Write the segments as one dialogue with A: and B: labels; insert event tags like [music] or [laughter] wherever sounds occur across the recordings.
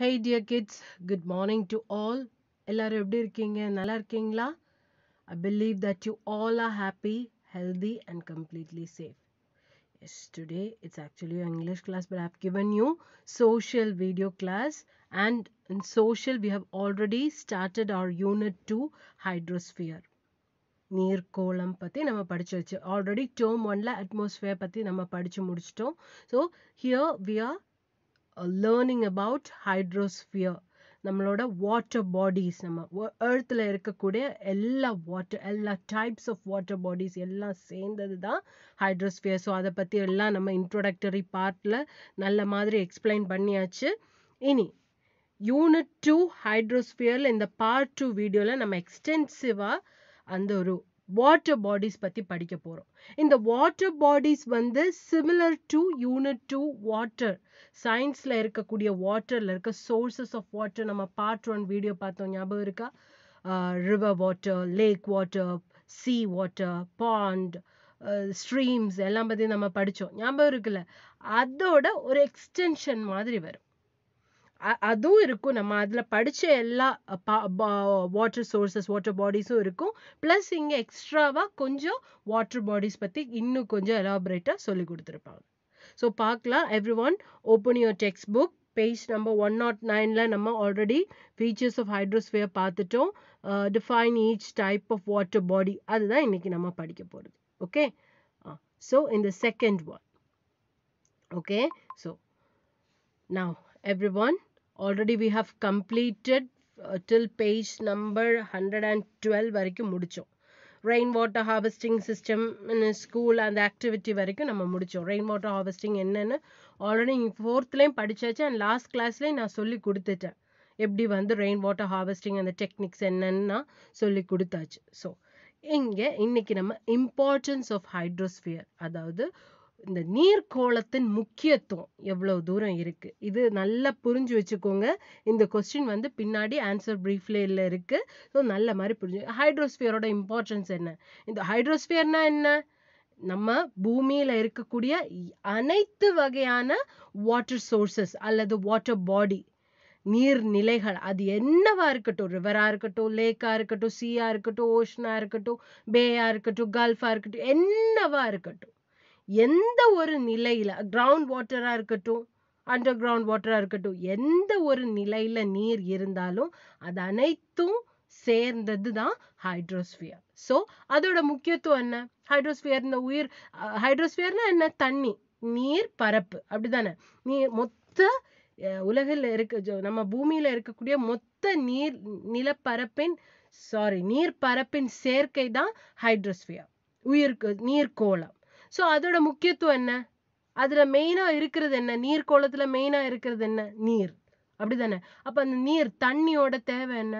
A: Hey dear kids, good morning to all. எல்லாரும் எப்படி இருக்கீங்க நல்லா இருக்கீங்களா I believe that you all are happy healthy and completely safe as today it's actually English class but have given you social video class and in social we have already started our unit two hydrosphere நீர்க்கோளம் பற்றி நம்ம படிச்சாச்சு already term ஒன்ல atmosphere பற்றி நம்ம படித்து முடிச்சிட்டோம் so here we are learning about hydrosphere நம்மளோட வாட்டர் பாடிஸ் நம்ம ஏர்த்தில் இருக்கக்கூடிய எல்லா வாட்டர் எல்லா டைப்ஸ் ஆஃப் வாட்டர் பாடிஸ் எல்லாம் சேர்ந்தது தான் ஹைட்ரோஸ்பியர் ஸோ அதை பற்றி எல்லாம் நம்ம இன்ட்ரோடக்டரி பார்ட்டில் நல்ல மாதிரி எக்ஸ்பிளைன் பண்ணியாச்சு இனி யூனிட் டூ ஹைட்ரோஸ்பியரில் இந்த பார்ட் டூ வீடியோவில் நம்ம எக்ஸ்டென்சிவாக அந்த ஒரு வாட்டர் பாடிஸ் பற்றி படிக்க போகிறோம் இந்த வாட்டர் பாடிஸ் வந்து similar to unit two water சயின்ஸில் இருக்கக்கூடிய வாட்டரில் இருக்க சோர்சஸ் ஆஃப் வாட்டர் நம்ம பார்ட் ஒன் வீடியோ பார்த்தோம் ஞாபகம் இருக்கா river water lake water sea water pond streams எல்லாம் பற்றி நம்ம படித்தோம் ஞாபகம் இருக்குல்ல அதோட ஒரு எக்ஸ்டென்ஷன் மாதிரி வரும் அதுவும் இருக்கும் நம்ம அதில் படித்த எல்லா வாட்டர் சோர்ஸஸ் வாட்டர் பாடிஸும் இருக்கும் ப்ளஸ் இங்கே எக்ஸ்ட்ராவாக கொஞ்சம் வாட்டர் பாடிஸ் பற்றி இன்னும் கொஞ்சம் எலாபரேட்டாக சொல்லி கொடுத்துருப்பாங்க ஸோ பார்க்கலாம் everyone open your text book page number one naught நைனில் நம்ம ஆல்ரெடி ஃபீச்சர்ஸ் ஆஃப் ஹைட்ரோஸ்பியர் பார்த்துட்டோம் define each type of water body அதுதான் இன்னைக்கு நம்ம படிக்க போகிறது ஓகே ஸோ இந்த second one okay so now everyone already we have completed till page number hundred and twelve வரைக்கும் முடித்தோம் rain water harvesting system school அந்த ஆக்டிவிட்டி வரைக்கும் நம்ம முடித்தோம் ரெயின் வாட்டர் ஹார்வெஸ்டிங் என்னென்னு ஆல்ரெடி ஃபோர்த்லேயும் படித்தாச்சு அண்ட் லாஸ்ட் கிளாஸ்லேயும் நான் சொல்லி கொடுத்துட்டேன் எப்படி வந்து ரெயின் வாட்டர் ஹார்வெஸ்டிங் அந்த டெக்னிக்ஸ் என்னென்னா சொல்லி கொடுத்தாச்சு ஸோ இங்கே இன்றைக்கி நம்ம இம்பார்ட்டன்ஸ் ஆஃப் ஹைட்ரோஸ்பியர் அதாவது இந்த நீர் கோலத்தின் முக்கியத்துவம் எவ்வளவு தூரம் இருக்கு இது நல்லா புரிஞ்சு வச்சுக்கோங்க இந்த கொஸ்டின் வந்து பின்னாடி ஆன்சர் ப்ரீஃப்லேயில் இருக்கு ஸோ நல்ல மாதிரி புரிஞ்சு ஹைட்ரோஸ்பியரோட இம்பார்ட்டன்ஸ் என்ன இந்த ஹைட்ரோஸ்பியர்னா என்ன நம்ம பூமியில் இருக்கக்கூடிய அனைத்து வகையான வாட்டர் சோர்சஸ் அல்லது வாட்டர் பாடி நீர் நிலைகள் அது என்னவா இருக்கட்டும் ரிவராக இருக்கட்டும் லேக்காக இருக்கட்டும் சீயாக இருக்கட்டும் ஓஷனாக இருக்கட்டும் பேயாக இருக்கட்டும் கல்ஃபாக இருக்கட்டும் என்னவா இருக்கட்டும் எந்த ஒரு நிலையில கிரவுண்ட் வாட்டரா இருக்கட்டும் அண்டர் கிரவுண்ட் வாட்டரா இருக்கட்டும் எந்த ஒரு நிலையில நீர் இருந்தாலும் அது அனைத்தும் சேர்ந்தது தான் ஹைட்ரோஸ்பியர் ஸோ அதோட முக்கியத்துவம் என்ன ஹைட்ரோஸ்பியர் இந்த உயிர் ஹைட்ரோஸ்பியர்னா என்ன தண்ணி நீர் பரப்பு அப்படிதானே நீர் மொத்த உலகில் இருக்க நம்ம பூமியில இருக்கக்கூடிய மொத்த நீர் நிலப்பரப்பின் சாரி நீர் பரப்பின் சேர்க்கை தான் ஹைட்ரோஸ்பியர் உயிர்க்கு நீர் கோளம் ஸோ அதோட முக்கியத்துவம் என்ன அதில் மெயினாக இருக்கிறது என்ன நீர் கோலத்தில் மெயினாக இருக்கிறது என்ன நீர் அப்படி தானே அப்போ அந்த நீர் தண்ணியோட தேவை என்ன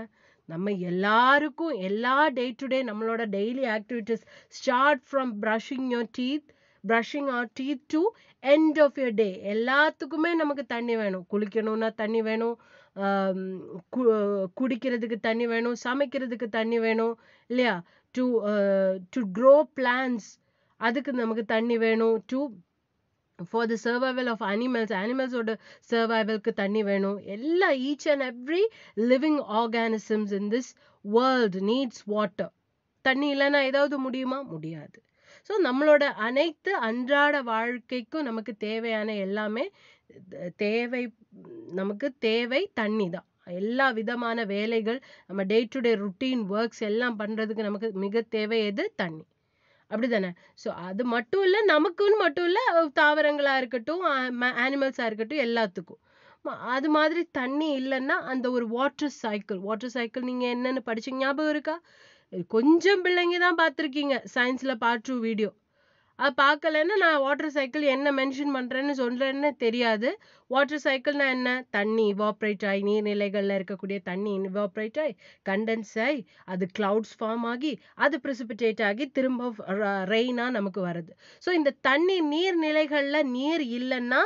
A: நம்ம எல்லாருக்கும் எல்லா டே டு டே நம்மளோட daily activities start from brushing your teeth brushing our teeth to end of your day எல்லாத்துக்குமே நமக்கு தண்ணி வேணும் குளிக்கணும்னா தண்ணி வேணும் குடிக்கிறதுக்கு தண்ணி வேணும் சமைக்கிறதுக்கு தண்ணி வேணும் இல்லையா டு டு க்ரோ பிளான்ஸ் அதுக்கு நமக்கு தண்ணி வேணும் to for the survival of animals அனிமல்ஸோட சர்வைவல்க்கு தண்ணி வேணும் எல்லா each and every living organisms in this world needs water தண்ணி இல்லைன்னா ஏதாவது முடியுமா முடியாது ஸோ நம்மளோட அனைத்து அன்றாட வாழ்க்கைக்கும் நமக்கு தேவையான எல்லாமே தேவை நமக்கு தேவை தண்ணி தான் எல்லா விதமான வேலைகள் நம்ம day to day routine works எல்லாம் பண்ணுறதுக்கு நமக்கு மிக தேவை எது தண்ணி அப்படிதானே ஸோ அது மட்டும் இல்லை நமக்குன்னு மட்டும் இல்லை தாவரங்களாக இருக்கட்டும் ஆனிமல்ஸாக இருக்கட்டும் எல்லாத்துக்கும் அது மாதிரி தண்ணி இல்லைன்னா அந்த ஒரு வாட்டர் சைக்கிள் வாட்டர் சைக்கிள் நீங்கள் என்னென்னு படிச்சு ஞாபகம் இருக்கா கொஞ்சம் பிள்ளைங்க தான் பார்த்துருக்கீங்க சயின்ஸில் டூ வீடியோ அது பார்க்கலன்னா நான் வாட்டர் சைக்கிள் என்ன மென்ஷன் பண்ணுறேன்னு சொல்கிறேன்னு தெரியாது வாட்டர் சைக்கிள்னா என்ன தண்ணி இவாப்ரேட் ஆகி நீர்நிலைகளில் இருக்கக்கூடிய தண்ணி இவாப்ரேட் ஆகி கண்டென்ஸ் ஆகி அது கிளவுட்ஸ் ஃபார்ம் ஆகி அது ப்ரிசிபிடேட் ஆகி திரும்ப ரெயினாக நமக்கு வருது ஸோ இந்த தண்ணி நீர்நிலைகளில் நீர் இல்லைன்னா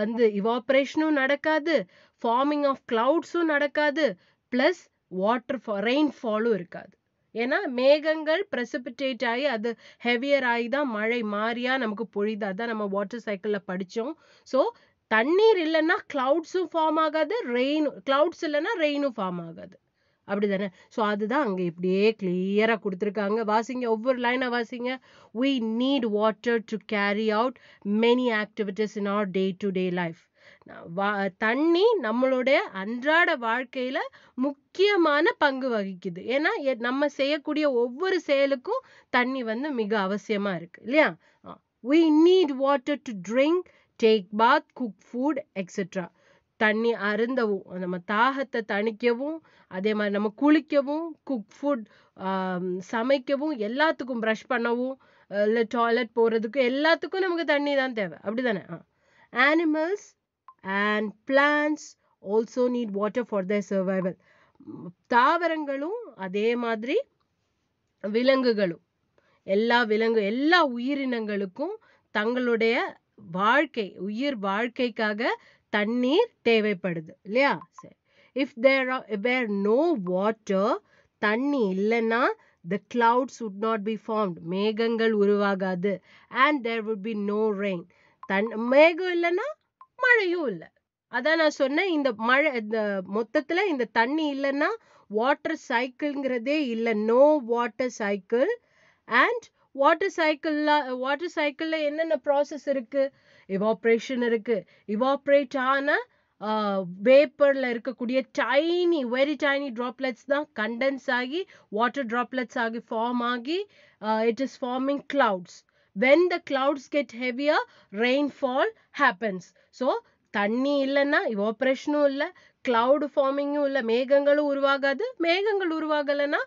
A: வந்து இவாப்ரேஷனும் நடக்காது ஃபார்மிங் ஆஃப் கிளவுட்ஸும் நடக்காது ப்ளஸ் வாட்டர் ரெயின்ஃபாலும் இருக்காது ஏன்னா மேகங்கள் பிரசிபிடேட் ஆகி அது ஹெவியர் ஆகி தான் மழை மாறியா நமக்கு பொழியுது அதான் நம்ம வாட்டர் சைக்கிளில் படித்தோம் ஸோ தண்ணீர் இல்லைன்னா கிளவுட்ஸும் ஃபார்ம் ஆகாது ரெயினும் கிளவுட்ஸ் இல்லைன்னா ரெயினும் ஃபார்ம் ஆகாது அப்படி தானே ஸோ அதுதான் அங்கே இப்படியே கிளியராக கொடுத்துருக்காங்க வாசிங்க ஒவ்வொரு லைனாக வாசிங்க we need water to carry out many activities in our day to day life தண்ணி நம்மளுடைய அன்றாட வாழ்க்கையில முக்கியமான பங்கு வகிக்குது ஏன்னா நம்ம செய்யக்கூடிய ஒவ்வொரு செயலுக்கும் தண்ணி வந்து மிக அவசியமா இருக்கு இல்லையா we need water to drink take bath cook food etcetera தண்ணி அருந்தவும் நம்ம தாகத்தை தணிக்கவும் அதே மாதிரி நம்ம குளிக்கவும் குக் ஃபுட் சமைக்கவும் எல்லாத்துக்கும் ப்ரஷ் பண்ணவும் இல்லை டாய்லெட் போகிறதுக்கு எல்லாத்துக்கும் நமக்கு தண்ணி தான் தேவை அப்படி தானே animals and plants also need water for the survival தாவரங்களும் அதே மாதிரி விலங்குகளும் எல்லா விலங்கு எல்லா உயிரினங்களுக்கும் தங்களுடைய வாழ்க்கை உயிர் வாழ்க்கைக்காக தண்ணீர் தேவைப்படுது இல்லையா சரி if there were no water தண்ணி இல்லைன்னா the clouds would not be formed மேகங்கள் உருவாகாது and there would be no rain then மேகம் இல்லைன்னா மழையும் இல்ல அதான் நான் சொன்னேன் இந்த மழை இந்த மொத்தத்துல இந்த தண்ணி இல்லைன்னா வாட்டர் சைக்கிள்ங்கிறதே இல்லை no water cycle and water சைக்கிள்ல வாட்டர் சைக்கிள்ல என்னென்ன ப்ராசஸ் இருக்கு இவாப்ரேஷன் இருக்கு இவாப்ரேட் ஆன வேப்பர்ல இருக்கக்கூடிய டைனி வெரி டைனி ட்ராப்லெட்ஸ் தான் கண்டென்ஸ் ஆகி வாட்டர் ட்ராப்லெட்ஸ் ஆகி ஃபார்ம் ஆகி it is forming clouds when the clouds get heavier rainfall happens so தண்ணி இல்லைன்னா இவாப்ரேஷனும் இல்லை கிளவுடு ஃபார்மிங்கும் இல்லை மேகங்களும் உருவாகாது மேகங்கள் உருவாகலைன்னா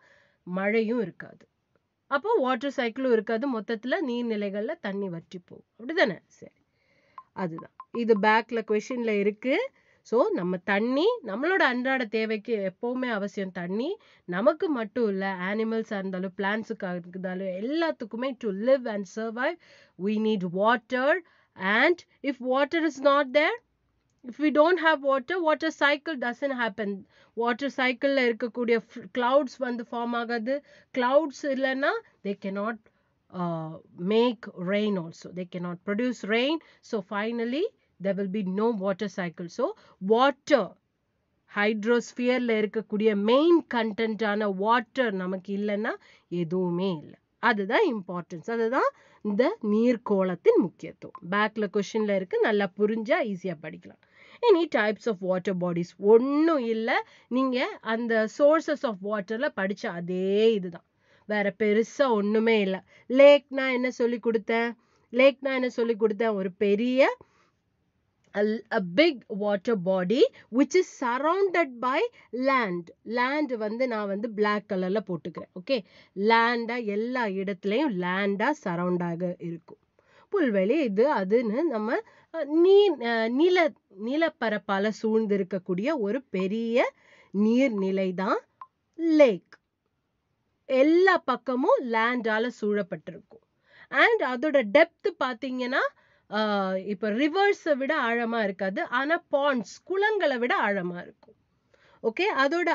A: மழையும் இருக்காது அப்போ வாட்டர் சைக்கிளும் இருக்காது மொத்தத்தில் நீர்நிலைகளில் தண்ணி வற்றி போகும் அப்படி தானே சரி அதுதான் இது பேக்கில் கொஷினில் இருக்குது ஸோ நம்ம தண்ணி நம்மளோட அன்றாட தேவைக்கு எப்போவுமே அவசியம் தண்ணி நமக்கு மட்டும் இல்லை அனிமல்ஸாக இருந்தாலும் பிளான்ஸுக்காக இருந்தாலும் எல்லாத்துக்குமே to live and survive we need water and if water is not there if we don't have water water cycle doesn't happen water சைக்கிளில் இருக்கக்கூடிய கிளவுட்ஸ் வந்து ஃபார்ம் ஆகாது கிளவுட்ஸ் இல்லைன்னா they cannot make rain also they cannot produce rain so finally there will be no water cycle so water ஹைட்ரோஸ்பியர்ல இருக்கக்கூடிய main கண்டென்ட்டான water நமக்கு இல்லைன்னா எதுவுமே இல்லை அதுதான் இம்பார்ட்டன்ஸ் அதுதான் இந்த நீர்க்கோளத்தின் முக்கியத்துவம் பேக்ல கொஷின்ல இருக்குது நல்லா புரிஞ்சா ஈஸியா படிக்கலாம் any types of water bodies ஒன்றும் இல்லை நீங்கள் அந்த சோர்சஸ் ஆஃப் வாட்டரில் படித்த அதே இதுதான் வேற பெருசாக ஒன்றுமே இல்லை லேக்னா என்ன சொல்லி கொடுத்தேன் லேக்னா என்ன சொல்லி கொடுத்தேன் ஒரு பெரிய a, a big water body which is surrounded by land land வந்து நான் வந்து பிளாக் கலர்ல போட்டுக்கிறேன் ஓகே லேண்டா எல்லா இடத்துலயும் லேண்டா சரவுண்ட் ஆக இருக்கும் புல்வெளி இது அதுன்னு நம்ம நில நிலப்பரப்பால சூழ்ந்திருக்கக்கூடிய ஒரு பெரிய நீர்நிலை தான் லேக் எல்லா பக்கமும் லேண்டால சூழப்பட்டிருக்கும் அண்ட் அதோட டெப்த் பார்த்தீங்கன்னா இப்போ ரிவர்ஸை விட ஆழமா இருக்காது ஆனா பாண்ட்ஸ் குளங்களை விட ஆழமா இருக்கும் ஓகே அதோட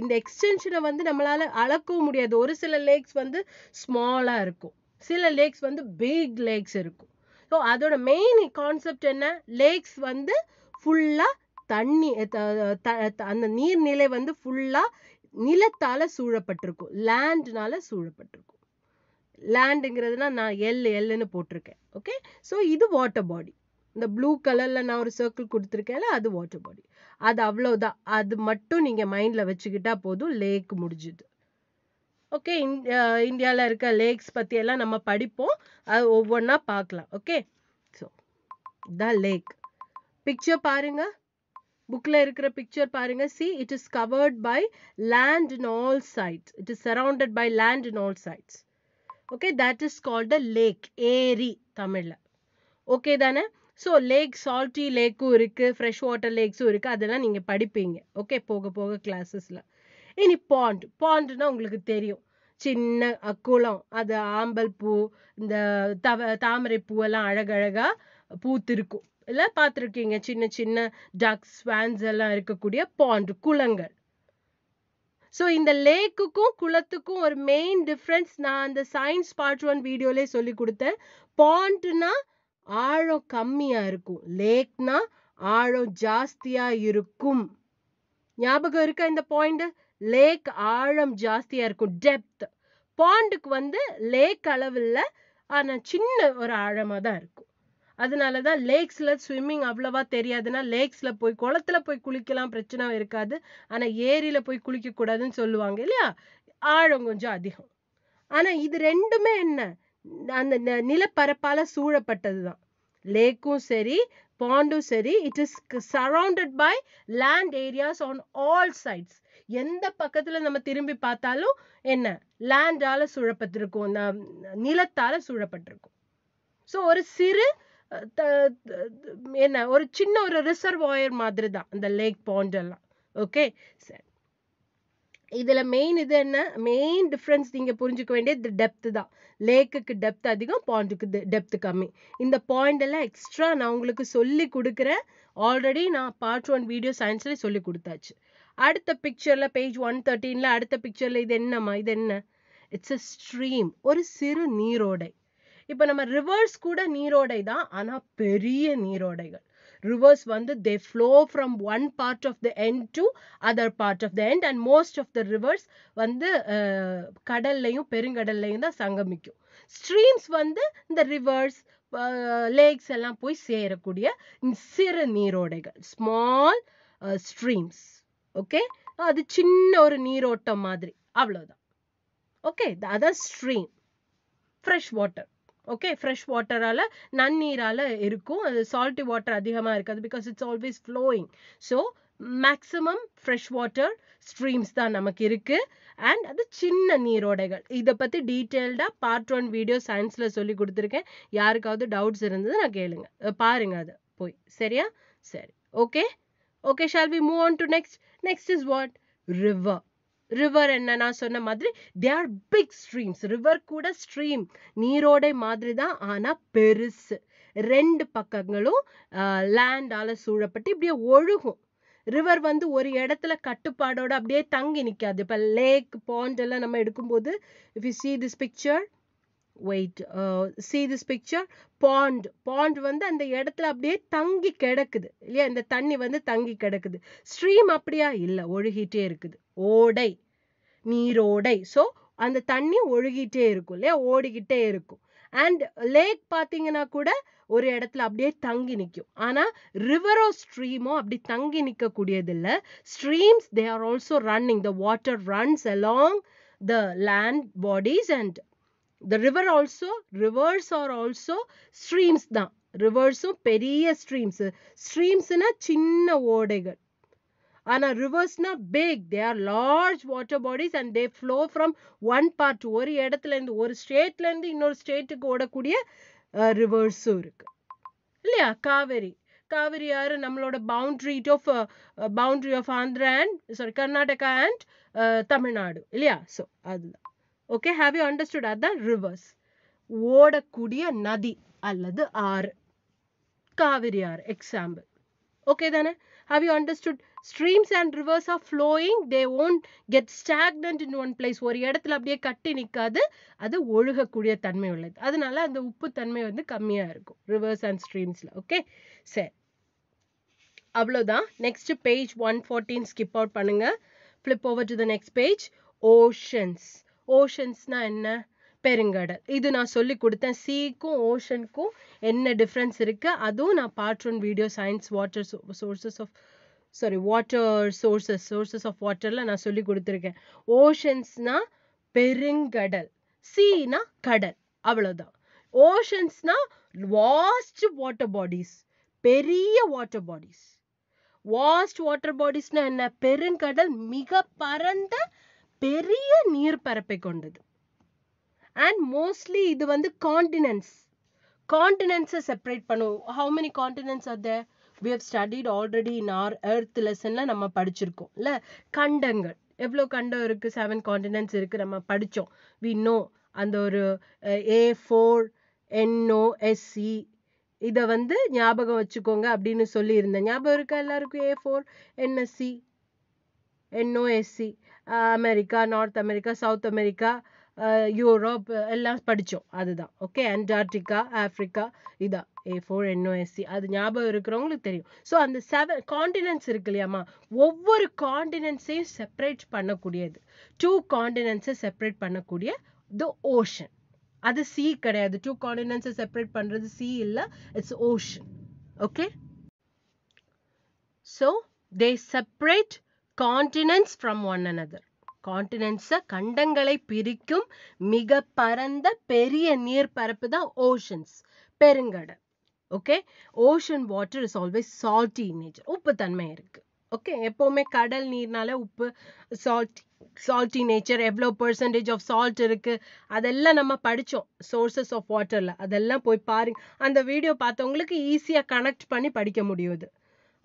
A: இந்த எக்ஸ்டென்ஷனை வந்து நம்மளால அளக்கவும் முடியாது ஒரு சில லேக்ஸ் வந்து ஸ்மாலா இருக்கும் சில லேக்ஸ் வந்து பிக் லேக்ஸ் இருக்கும் ஸோ அதோட மெயின் கான்செப்ட் என்ன லேக்ஸ் வந்து ஃபுல்லா தண்ணி அந்த நீர்நிலை வந்து ஃபுல்லா நிலத்தால சூழப்பட்டிருக்கும் லேண்ட்னால சூழப்பட்டிருக்கும் லேண்டுங்கிறதுனா நான் எல் எல்லுன்னு போட்டிருக்கேன் ஓகே ஸோ இது வாட்டர் பாடி இந்த ப்ளூ கலரில் நான் ஒரு சர்க்கிள் கொடுத்துருக்கேன்ல அது வாட்டர் பாடி அது அவ்வளோதான் அது மட்டும் நீங்கள் மைண்டில் வச்சுக்கிட்டா போதும் லேக் முடிஞ்சுது ஓகே இந்தியாவில் இருக்க லேக்ஸ் பற்றியெல்லாம் நம்ம படிப்போம் அது ஒவ்வொன்றா பார்க்கலாம் okay so the lake picture பாருங்க புக்கில் இருக்கிற பிக்சர் பாருங்க see it is covered by land in all sides it is surrounded by land in all sides okay that is called a lake ஏரி தமிழில் ஓகே தானே ஸோ லேக் சால்ட்டி லேக்கும் இருக்குது fresh water லேக்ஸும் இருக்குது அதெல்லாம் நீங்கள் படிப்பீங்க ஓகே போக போக கிளாஸஸில் இனி பாண்ட் பாண்டுனா உங்களுக்கு தெரியும் சின்ன குளம் அது ஆம்பல் பூ இந்த தவ தாமரை பூவெல்லாம் அழகழகாக பூத்திருக்கும் இல்லை பார்த்துருக்கீங்க சின்ன சின்ன டக்ஸ் ஸ்வான்ஸ் எல்லாம் இருக்கக்கூடிய பாண்டு குளங்கள் ஸோ இந்த லேக்குக்கும் குளத்துக்கும் ஒரு மெயின் டிஃப்ரென்ஸ் நான் அந்த சயின்ஸ் பார்ட் ஒன் வீடியோலே சொல்லி கொடுத்தேன் பாண்ட்னா ஆழம் கம்மியாக இருக்கும் லேக்னா ஆழம் ஜாஸ்தியாக இருக்கும் ஞாபகம் இருக்க இந்த பாயிண்ட் லேக் ஆழம் ஜாஸ்தியாக இருக்கும் டெப்த் பாண்டுக்கு வந்து லேக் அளவில் ஆனால் சின்ன ஒரு ஆழமாக தான் இருக்கும் அதனால தான் லேக்ஸில் ஸ்விம்மிங் அவ்வளவா தெரியாதுன்னா லேக்ஸில் போய் குளத்துல போய் குளிக்கலாம் பிரச்சனை இருக்காது ஆனால் ஏரியில் போய் குளிக்கக்கூடாதுன்னு சொல்லுவாங்க இல்லையா ஆழம் கொஞ்சம் அதிகம் ஆனால் இது ரெண்டுமே என்ன அந்த நிலப்பரப்பால் சூழப்பட்டது தான் லேக்கும் சரி பாண்டும் சரி it is surrounded by land areas on all sides எந்த பக்கத்தில் நம்ம திரும்பி பார்த்தாலும் என்ன லேண்டால் சூழப்பட்டிருக்கும் நிலத்தால் சூழப்பட்டிருக்கும் ஸோ ஒரு சிறு என்ன ஒரு சின்ன ஒரு ரிசர்வாயர் மாதிரி தான் இந்த லேக் பாண்ட் எல்லாம் ஓகே சரி இதில் மெயின் இது என்ன மெயின் டிஃப்ரென்ஸ் நீங்கள் புரிஞ்சுக்க வேண்டியது டெப்த் தான் லேக்குக்கு டெப்த் அதிகம் பாண்டுக்கு டெப்த் கம்மி இந்த பாயிண்ட் எல்லாம் எக்ஸ்ட்ரா நான் உங்களுக்கு சொல்லி கொடுக்குறேன் ஆல்ரெடி நான் பார்ட் ஒன் வீடியோ சயின்ஸில் சொல்லி கொடுத்தாச்சு அடுத்த பிக்சரில் பேஜ் ஒன் தேர்ட்டீனில் அடுத்த பிக்சரில் இது என்னம்மா இது என்ன இட்ஸ் அ ஸ்ட்ரீம் ஒரு சிறு நீரோடை இப்போ நம்ம ரிவர்ஸ் கூட நீரோடை தான் ஆனால் பெரிய நீரோடைகள் rivers வந்து they flow from one part of the end to other part of the end and most of the rivers வந்து கடல்லையும் பெருங்கடல்லையும் தான் சங்கமிக்கும் ஸ்ட்ரீம்ஸ் வந்து இந்த ரிவர்ஸ் லேக்ஸ் எல்லாம் போய் சேரக்கூடிய சிறு நீரோடைகள் ஸ்மால் ஸ்ட்ரீம்ஸ் ஓகே அது சின்ன ஒரு நீரோட்டம் மாதிரி அவ்வளோதான் ஓகே அதான் stream fresh water okay fresh வாட்டரால் நன்னீரால் இருக்கும் அது சால்ட்டு வாட்டர் அதிகமாக இருக்காது because it's always flowing so maximum fresh water streams தான் நமக்கு இருக்குது அண்ட் அது சின்ன நீரோடைகள் இதை பற்றி டீட்டெயில்டாக பார்ட் ஒன் வீடியோ சயின்ஸில் சொல்லி கொடுத்துருக்கேன் யாருக்காவது டவுட்ஸ் இருந்தது நான் கேளுங்க பாருங்க அதை போய் சரியா சரி okay okay shall we move on to next next is what river river என்ன நான் சொன்ன மாதிரி they are big streams river கூட ஸ்ட்ரீம் நீரோடை மாதிரி தான் ஆனா பெருசு ரெண்டு பக்கங்களும் லேண்டால சூழப்பட்டு இப்படியே ஒழுகும் ரிவர் வந்து ஒரு இடத்துல கட்டுப்பாடோட அப்படியே தங்கி நிற்காது இப்போ லேக் பாண்ட் எல்லாம் நம்ம எடுக்கும்போது if you see this picture wait uh, see this picture pond pond வந்து அந்த இடத்துல அப்படியே தங்கி கிடக்குது இல்லையா இந்த தண்ணி வந்து தங்கி கிடக்குது ஸ்ட்ரீம் அப்படியா இல்லை ஒழுகிட்டே இருக்குது ஓடை நீரோடை ஸோ அந்த தண்ணி ஒழுகிட்டே இருக்கும் இல்லையா ஓடிக்கிட்டே இருக்கும் அண்ட் லேக் பார்த்தீங்கன்னா கூட ஒரு இடத்துல அப்படியே தங்கி நிற்கும் ஆனால் ரிவரோ ஸ்ட்ரீமோ அப்படி தங்கி இல்ல streams they are also running the water runs along the land bodies and இந்த river also rivers are also streams தான் ரிவர்ஸும் பெரிய ஸ்ட்ரீம்ஸ் ஸ்ட்ரீம்ஸ்னா சின்ன ஓடைகள் ஆனால் ரிவர்ஸ்னா big they are large water bodies and they flow from one part ஒரு இடத்துலேருந்து ஒரு ஸ்டேட்லேருந்து இன்னொரு ஸ்டேட்டுக்கு ஓடக்கூடிய ரிவர்ஸும் இருக்குது இல்லையா காவேரி காவேரி ஆறு நம்மளோட boundary of boundary of Andhra and sorry Karnataka and Tamil Nadu இல்லையா ஸோ அதுதான் okay have you understood at தான் ரிவர்ஸ் ஓடக்கூடிய நதி அல்லது ஆறு காவிரி ஆறு எக்ஸாம்பிள் ஓகே தானே have you understood streams and rivers of flowing they won't get stagnant in one place ஒரு இடத்துல அப்படியே கட்டி நிற்காது அது ஒழுகக்கூடிய தன்மை உள்ளது அதனால அந்த உப்பு தன்மை வந்து கம்மியாக இருக்கும் ரிவர்ஸ் அண்ட் ஸ்ட்ரீம்ஸில் ஓகே சரி அவ்வளோதான் next page one fourteen skip out பண்ணுங்கள் flip over to the next page oceans ஓஷன்ஸ்னா என்ன பெருங்கடல் இது நான் சொல்லி கொடுத்தேன் சீக்கும் ஓஷனுக்கும் என்ன டிஃப்ரென்ஸ் இருக்கு அதுவும் நான் part video science water sources of sorry water sources sources of வாட்டர்ல நான் சொல்லி கொடுத்துருக்கேன் ஓஷன்ஸ்னா பெருங்கடல் சீனா கடல் அவ்வளவுதான் ஓஷன்ஸ்னா வாஸ்ட் வாட்டர் பாடிஸ் பெரிய வாட்டர் பாடிஸ் வாஸ்ட் வாட்டர் பாடிஸ்னா என்ன பெருங்கடல் மிக பரந்த பெரிய நீர்ப்பரப்பை கொண்டது அண்ட் மோஸ்ட்லி இது வந்து காண்டினென்ட்ஸ் காண்டினென்ட்ஸை செப்பரேட் பண்ணுவோம் how many continents are there we have studied already in our earth லெசன்ல நம்ம படிச்சிருக்கோம் இல்லை கண்டங்கள் எவ்வளோ கண்டம் இருக்குது செவன் காண்டினென்ட்ஸ் இருக்குது நம்ம படித்தோம் வி நோ அந்த ஒரு ஏ ஃபோர் என்ஓ எஸ்சி இதை வந்து ஞாபகம் வச்சுக்கோங்க அப்படின்னு சொல்லியிருந்தேன் ஞாபகம் இருக்கா எல்லாருக்கும் A four NSC NOSC America North America South America Europe எல்லாம் படித்தோம் அதுதான் ஓகே அண்டார்டிகா ஆஃப்ரிக்கா இதான் ஏ ஃபோர் என்ஓஎஸ்சி அது ஞாபகம் இருக்கிறவங்களுக்கு தெரியும் ஸோ அந்த செவன் காண்டினென்ட்ஸ் இருக்கு இல்லையாம்மா ஒவ்வொரு காண்டினென்ட்ஸையும் செப்பரேட் பண்ணக்கூடியது டூ காண்டினென்ட்ஸை செப்பரேட் பண்ணக்கூடிய த ஓஷன் அது சி கிடையாது டூ காண்டினென்ட்ஸை செப்பரேட் பண்ணுறது சி இல்லை it's ocean okay so they separate continents from one another கான்டினன்ஸை கண்டங்களை பிரிக்கும் மிக பரந்த பெரிய நீர்ப்பரப்பு தான் ஓஷன்ஸ் பெருங்கடல் okay ocean water is always salty nature உப்பு தன்மை இருக்குது ஓகே எப்போவுமே கடல் நீர்னால உப்பு சால்ட் சால்ட்டி நேச்சர் எவ்வளோ பர்சன்டேஜ் ஆஃப் சால்ட் இருக்குது அதெல்லாம் நம்ம படித்தோம் சோர்சஸ் ஆஃப் வாட்டரில் அதெல்லாம் போய் பாருங்க அந்த வீடியோ பார்த்தவங்களுக்கு ஈஸியாக கனெக்ட் பண்ணி படிக்க முடியுது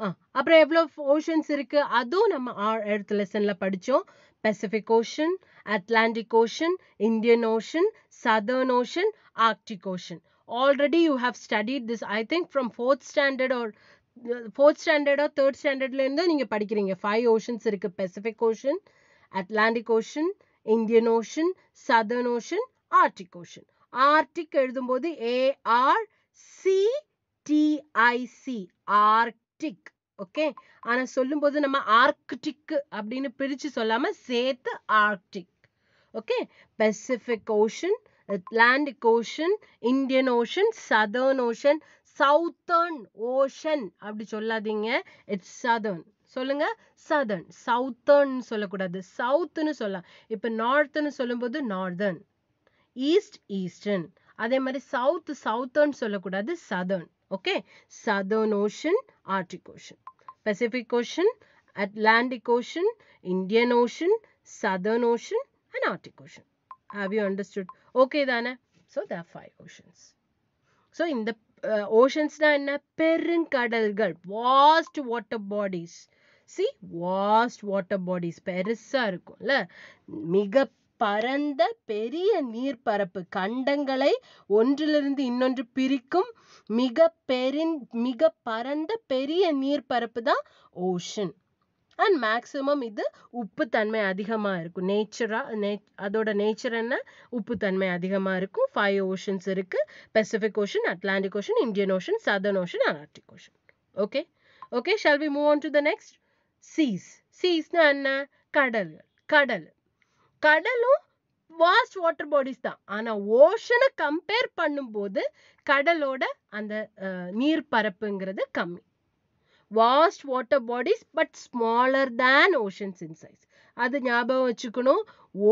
A: ஆ. அப்புறம் எவ்வளோ ஓஷன்ஸ் இருக்கு? அதுவும் நம்ம எடுத்த லெசன்ல படிச்சோம். Pacific ocean, Atlantic ocean, Indian ocean, southern ocean, Arctic ocean. Already you have studied this I think from fourth standard or fourth standard or ஸ்டாண்டர்ட்ல இருந்து நீங்க படிக்கிறீங்க. ஃபைவ் ஓஷன்ஸ் இருக்கு. Pacific ocean, Atlantic ocean, Indian ocean, southern ocean, Arctic ocean. Arctic எழுதும்போது A R R C T I C I C R Arctic okay ஆனா போது நம்ம Arctic அப்படின்னு பிரிச்சு சொல்லாம சேர்த்து Arctic okay Pacific ocean Atlantic ocean Indian ocean southern ocean southern ocean அப்படி சொல்லாதீங்க இட்ஸ் சதர்ன் சொல்லுங்க சதர்ன் சவுத்தர்ன் சொல்லக்கூடாது சவுத்துன்னு சொல்லலாம் இப்போ நார்த்துன்னு சொல்லும்போது நார்தர்ன் ஈஸ்ட் ஈஸ்டர்ன் அதே மாதிரி சவுத் சவுத்தர்ன் சொல்லக்கூடாது southern Okay, Southern Ocean, Arctic Ocean, Pacific Ocean, Atlantic Ocean, Indian Ocean, Southern Ocean and Arctic Ocean. Have you understood? Okay, Dana. So there are five oceans. So in the uh, oceans, Dana, பெருங்கடல்கள் vast water bodies. See, vast water bodies. பெருசாக இருக்கும்ல பரந்த பெரிய நீர்பரப்பு கண்டங்களை ஒன்றிலிருந்து இன்னொன்று பிரிக்கும் மிக பெரின் மிக பரந்த பெரிய நீர்ப்பரப்பு தான் ஓஷன் அண்ட் மேக்ஸிமம் இது உப்புத்தன்மை அதிகமாக இருக்கும் நேச்சராக நே அதோட நேச்சர் என்ன உப்புத்தன்மை அதிகமாக இருக்கும் ஃபைவ் ஓஷன்ஸ் இருக்குது Pacific ocean Atlantic ocean Indian ocean southern ocean Arctic ocean okay okay shall we move on to the next seas சீஸ்னா என்ன கடல் கடல் கடலும் வாஸ்ட் வாட்டர் பாடிஸ் தான் ஆனா ஓஷனை கம்பேர் பண்ணும்போது கடலோட அந்த நீர் பரப்புங்கிறது கம்மி vast water bodies but smaller than oceans in size அது ஞாபகம் வச்சுக்கணும்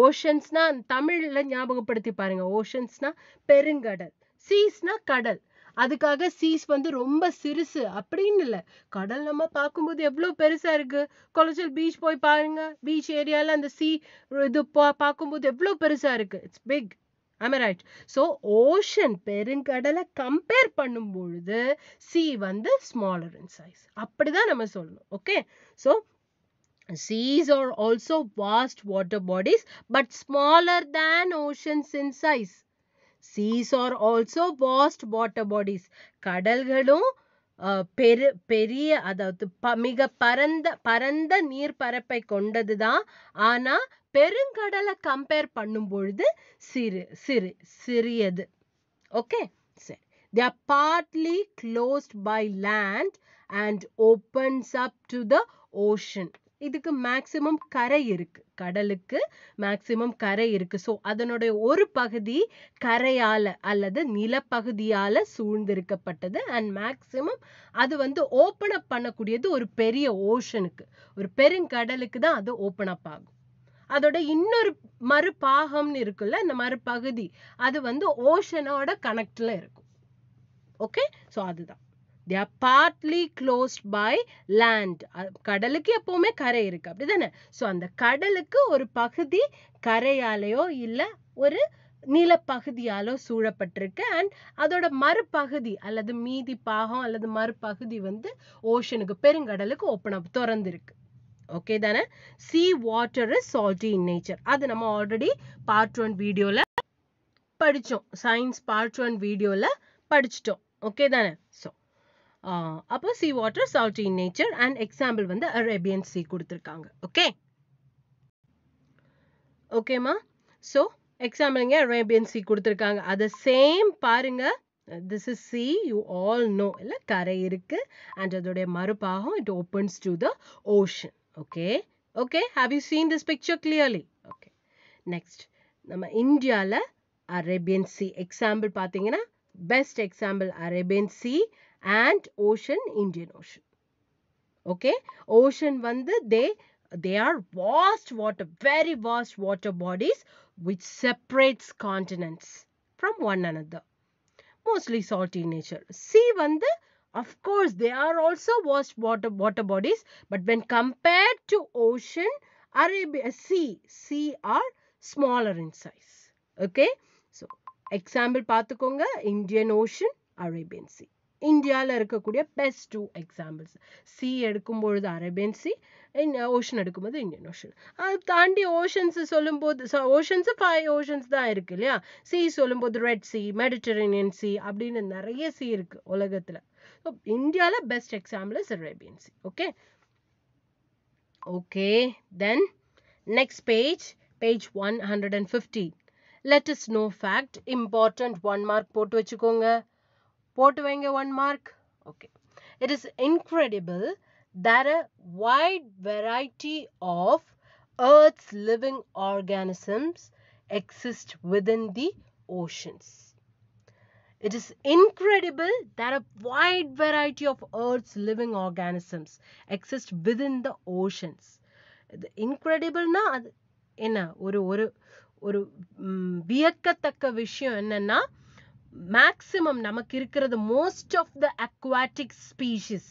A: ஓஷன்ஸ்னா தமிழ்ல ஞாபகப்படுத்தி பாருங்க ஓஷன்ஸ்னா பெருங்கடல் சீஸ்னா கடல் அதுக்காக சீஸ் வந்து ரொம்ப சிறுசு அப்படின்னு இல்லை கடல் நம்ம பார்க்கும்போது எவ்வளோ பெருசாக இருக்குது கொலச்சல் பீச் போய் பாருங்க பீச் ஏரியாவில் அந்த சீ இது பா பார்க்கும்போது எவ்வளோ பெருசாக இருக்குது it's big right so ocean பெருங்கடலை கம்பேர் பண்ணும் பொழுது சி வந்து ஸ்மாலர் இன் சைஸ் அப்படிதான் நம்ம சொல்லணும் okay so Seas are also vast water bodies but smaller than oceans in size. Seas are also vast water bodies கடல்களும் பெரு பெரிய அதாவது ப மிக பரந்த பரந்த நீர் பரப்பை கொண்டது தான் ஆனால் பெருங்கடலை கம்பேர் பண்ணும் பொழுது சிறு சிறு சிறியது ஓகே சரி they are partly closed by land and opens up to the ocean இதுக்கு மேக்சிமம் கரை இருக்கு கடலுக்கு மேக்சிமம் கரை இருக்கு ஸோ அதனுடைய ஒரு பகுதி கரையால அல்லது நிலப்பகுதியால சூழ்ந்திருக்கப்பட்டது அண்ட் மேக்சிமம் அது வந்து ஓப்பன் அப் பண்ணக்கூடியது ஒரு பெரிய ஓஷனுக்கு ஒரு பெருங்கடலுக்கு தான் அது ஓப்பன் அப் ஆகும் அதோட இன்னொரு மறுபாகம்னு இருக்குல்ல அந்த மறுபகுதி அது வந்து ஓஷனோட கனெக்ட்ல இருக்கும் ஓகே ஸோ அதுதான் they are partly closed by land கடலுக்கு எப்போவுமே கரை இருக்குது அப்படி தானே ஸோ அந்த கடலுக்கு ஒரு பகுதி கரையாலேயோ இல்லை ஒரு நிலப்பகுதியாலோ சூழப்பட்டிருக்கு அண்ட் அதோட மறுபகுதி அல்லது மீதி பாகம் அல்லது மறுபகுதி வந்து ஓஷனுக்கு பெருங்கடலுக்கு ஓப்பன் அப் திறந்துருக்கு ஓகே தானே sea water is salty in nature அது நம்ம ஆல்ரெடி பார்ட் ஒன் வீடியோவில் படித்தோம் சயின்ஸ் பார்ட் ஒன் வீடியோவில் படிச்சிட்டோம் ஓகே தானே ஸோ அப்போ sea water salt in nature and example வந்து அரேபியன் சி கொடுத்துருக்காங்க ஓகே ஓகேம்மா ஸோ எக்ஸாம்பிளுங்க அரேபியன் சி கொடுத்துருக்காங்க அதை சேம் பாருங்க this is sea you all know இல்லை கரை இருக்கு அண்ட் அதோடைய மறுபாகம் it opens to the ocean okay okay have you seen this picture clearly okay next நம்ம இந்தியாவில் அரேபியன் சி எக்ஸாம்பிள் பார்த்தீங்கன்னா Best example Arabian Sea and ocean Indian Ocean. Okay, ocean vandu they they are vast water, very vast water bodies which separates continents from one another. Mostly salty nature. Sea vandu of course they are also vast water water bodies but when compared to ocean Arabia sea sea are smaller in size. Okay, so example பார்த்துக்கோங்க Indian ocean Arabian sea இந்தியாவில் இருக்கக்கூடிய best two examples sea எடுக்கும் பொழுது Arabian sea ocean எடுக்கும்போது Indian ocean அது தாண்டி oceans சொல்லும்போது ஓஷன்ஸு five oceans தான் இருக்குது இல்லையா சி சொல்லும்போது ரெட் சி மெடிட்டரேனியன் சி அப்படின்னு நிறைய சி இருக்குது உலகத்தில் ஸோ இந்தியாவில் best example is Arabian sea okay okay then next page page one hundred and fifty let us know fact important one mark potu vechukonga potu one mark okay it is incredible that a wide variety of earth's living organisms exist within the oceans it is incredible that a wide variety of earth's living organisms exist within the oceans the incredible na ena oru oru ஒரு வியக்கத்தக்க விஷயம் என்னன்னா maximum நமக்கு இருக்கிறது most of the aquatic species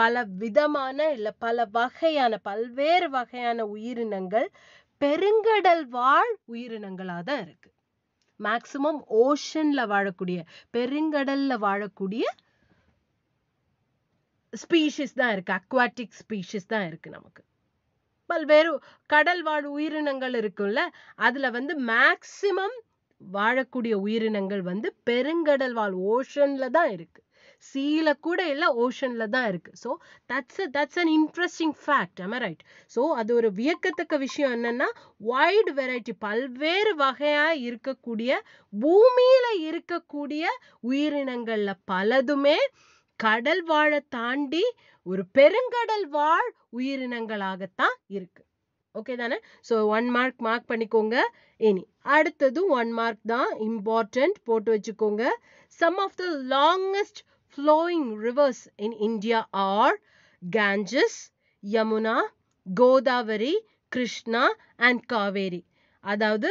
A: பல விதமான இல்லை பல வகையான பல்வேறு வகையான உயிரினங்கள் பெருங்கடல் வாழ் உயிரினங்களாக தான் இருக்கு மேக்சிமம் ஓஷன்ல வாழக்கூடிய பெருங்கடல்ல வாழக்கூடிய ஸ்பீஷிஸ் தான் இருக்கு அக்வாட்டிக் ஸ்பீஷிஸ் தான் இருக்கு நமக்கு பல்வேறு கடல் வாழ் உயிரினங்கள் இருக்கும்ல அதுல வந்து மேக்சிமம் வாழக்கூடிய உயிரினங்கள் வந்து பெருங்கடல் வாழ் ஓஷன்ல தான் இருக்கு சீல கூட இல்ல ஓஷன்ல தான் இருக்கு so that's that's an interesting fact ஆமாம் ரைட் சோ அது ஒரு வியக்கத்தக்க விஷயம் என்னன்னா வைடு வெரைட்டி பல்வேறு வகையா இருக்கக்கூடிய பூமியில இருக்கக்கூடிய உயிரினங்கள்ல பலதுமே கடல் வாழை தாண்டி ஒரு பெருங்கடல் வாழ் உயிரினங்களாகத்தான் இருக்கு ஓகே தானே ஸோ ஒன் மார்க் மார்க் பண்ணிக்கோங்க இனி அடுத்தது ஒன் மார்க் தான் இம்பார்ட்டன்ட் போட்டு வச்சுக்கோங்க some of the longest flowing rivers in India are Ganges Yamuna Godavari Krishna and Kaveri அதாவது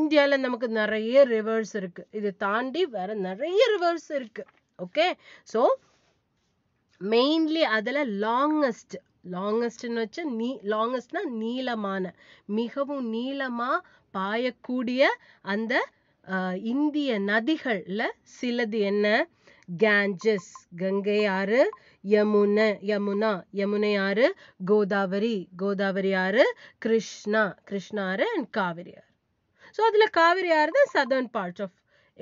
A: இந்தியாவில் நமக்கு நிறைய ரிவர்ஸ் இருக்கு இது தாண்டி வேற நிறைய ரிவர்ஸ் இருக்கு ஓகே ஸோ மெயின்லி அதில் லாங்கஸ்ட் லாங்கஸ்ட்னு வச்சு நீ லாங்கஸ்ட்னா நீளமான மிகவும் நீளமாக பாயக்கூடிய அந்த இந்திய நதிகளில் சிலது என்ன கேஞ்சஸ் கங்கை ஆறு யமுனை யமுனா யமுனை ஆறு கோதாவரி கோதாவரி ஆறு கிருஷ்ணா கிருஷ்ணா ஆறு அண்ட் காவிரி ஆறு ஸோ அதில் காவிரி ஆறு தான் சதர்ன் பார்ட்ஸ் ஆஃப்